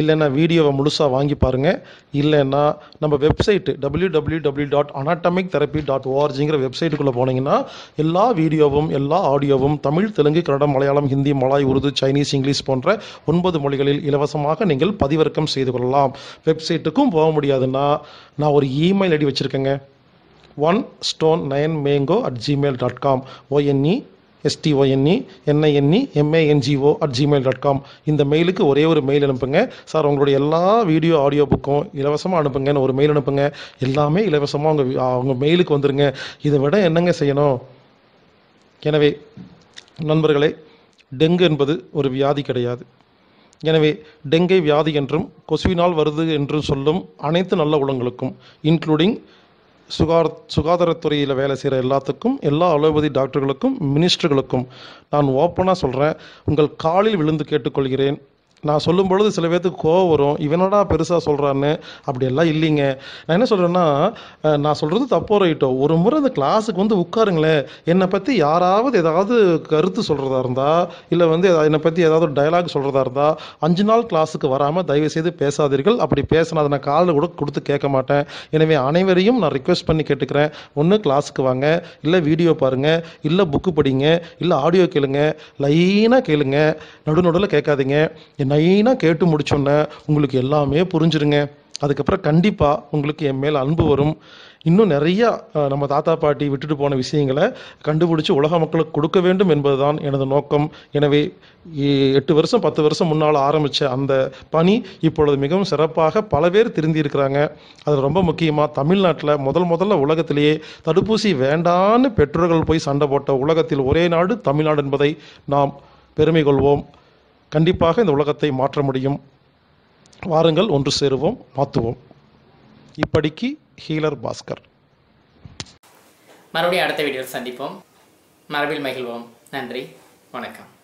இல்லைன்னா வீடியோவை முழுசாக வாங்கி பாருங்கள் இல்லைன்னா நம்ம website W W W dot anatomic therapy dot ஓஆர்ஜிங்கிற வெப்சைட்டுக்குள்ளே போனீங்கன்னா எல்லா வீடியோவும் எல்லா ஆடியோவும் Tamil Telugu Kannada Malayalam Hindi Malay Urdu Chinese English போன்ற ஒன்பது மொழிகளில் இலவசமாக நீங்கள் பதிவிறக்கம் செய்து கொள்ளலாம் வெப்சைட்டுக்கும் போக முடியாதுன்னா நான் ஒரு இமெயில் ஐடி வச்சுருக்கேங்க one stone nine mango at Gmail dot com O N E S T O N E N I N E M A N G O at Gmail dot com இந்த மெயிலுக்கு ஒரே ஒரு மெயில் அனுப்புங்க சார் உங்களுடைய எல்லா வீடியோ ஆடியோ புக்கும் இலவசமாக அனுப்புங்கன்னு ஒரு மெயில் அனுப்புங்க எல்லாமே இலவசமாக உங்கள் அவங்க மெயிலுக்கு வந்துடுங்க இதை விட என்னங்க செய்யணும் எனவே நண்பர்களே டெங்கு என்பது ஒரு வியாதி கிடையாது எனவே டெங்கை வியாதி என்றும் கொசுவினால் வருது என்றும் சொல்லும் அனைத்து நல்ல உலங்களுக்கும் இன்க்ளூடிங் சுகார சுகாதாரத்துறையில் வேலை செய்கிற எல்லாத்துக்கும் எல்லா அலோபதி டாக்டர்களுக்கும் மினிஸ்டர்களுக்கும் நான் ஓப்பனாக சொல்கிறேன் உங்கள் காலில் விழுந்து கேட்டுக்கொள்கிறேன் நான் சொல்லும் பொழுது சில பேர்த்துக்கு கோவம் வரும் இவனடா பெருசாக சொல்கிறான்னு அப்படியெல்லாம் இல்லைங்க நான் என்ன சொல்கிறேன்னா நான் சொல்கிறது தப்போ ரைட்டோ ஒரு முறை அந்த கிளாஸுக்கு வந்து உட்காருங்களேன் என்னை பற்றி யாராவது ஏதாவது கருத்து சொல்கிறதா இருந்தால் இல்லை வந்து என்னை பற்றி ஏதாவது டைலாக் சொல்கிறதா இருந்தால் அஞ்சு நாள் கிளாஸுக்கு வராமல் தயவு செய்து பேசாதீர்கள் அப்படி பேசினா அதை நான் காலில் கூட கொடுத்து கேட்க மாட்டேன் எனவே அனைவரையும் நான் ரிக்வெஸ்ட் பண்ணி கேட்டுக்கிறேன் ஒன்று கிளாஸுக்கு வாங்க இல்லை வீடியோ பாருங்கள் இல்லை புக்கு படிங்க இல்லை ஆடியோ கேளுங்க லைனாக கேளுங்க நடுநடுவில் கேட்காதீங்க நைனாக கேட்டு முடிச்சோன்னே உங்களுக்கு எல்லாமே புரிஞ்சிருங்க அதுக்கப்புறம் கண்டிப்பாக உங்களுக்கு என் மேல் அன்பு வரும் இன்னும் நிறையா நம்ம தாத்தா பாட்டி விட்டுட்டு போன விஷயங்களை கண்டுபிடிச்சி உலக மக்களுக்கு கொடுக்க வேண்டும் என்பதுதான் எனது நோக்கம் எனவே எட்டு வருஷம் பத்து வருஷம் முன்னால் ஆரம்பித்த அந்த பணி இப்பொழுது மிகவும் சிறப்பாக பல பேர் திருந்தியிருக்கிறாங்க அது ரொம்ப முக்கியமாக தமிழ்நாட்டில் முதல் முதல்ல உலகத்திலேயே தடுப்பூசி வேண்டான்னு பெற்றோர்கள் போய் சண்டை போட்ட உலகத்தில் ஒரே நாடு தமிழ்நாடு என்பதை நாம் பெருமை கொள்வோம் கண்டிப்பாக இந்த உலகத்தை மாற்ற முடியும் வாருங்கள் ஒன்று சேருவோம் மாற்றுவோம் இப்படிக்கு ஹீலர் பாஸ்கர் மறுபடியும் அடுத்த வீடியோவில் சந்திப்போம் மரபில் மகிழ்வோம் நன்றி வணக்கம்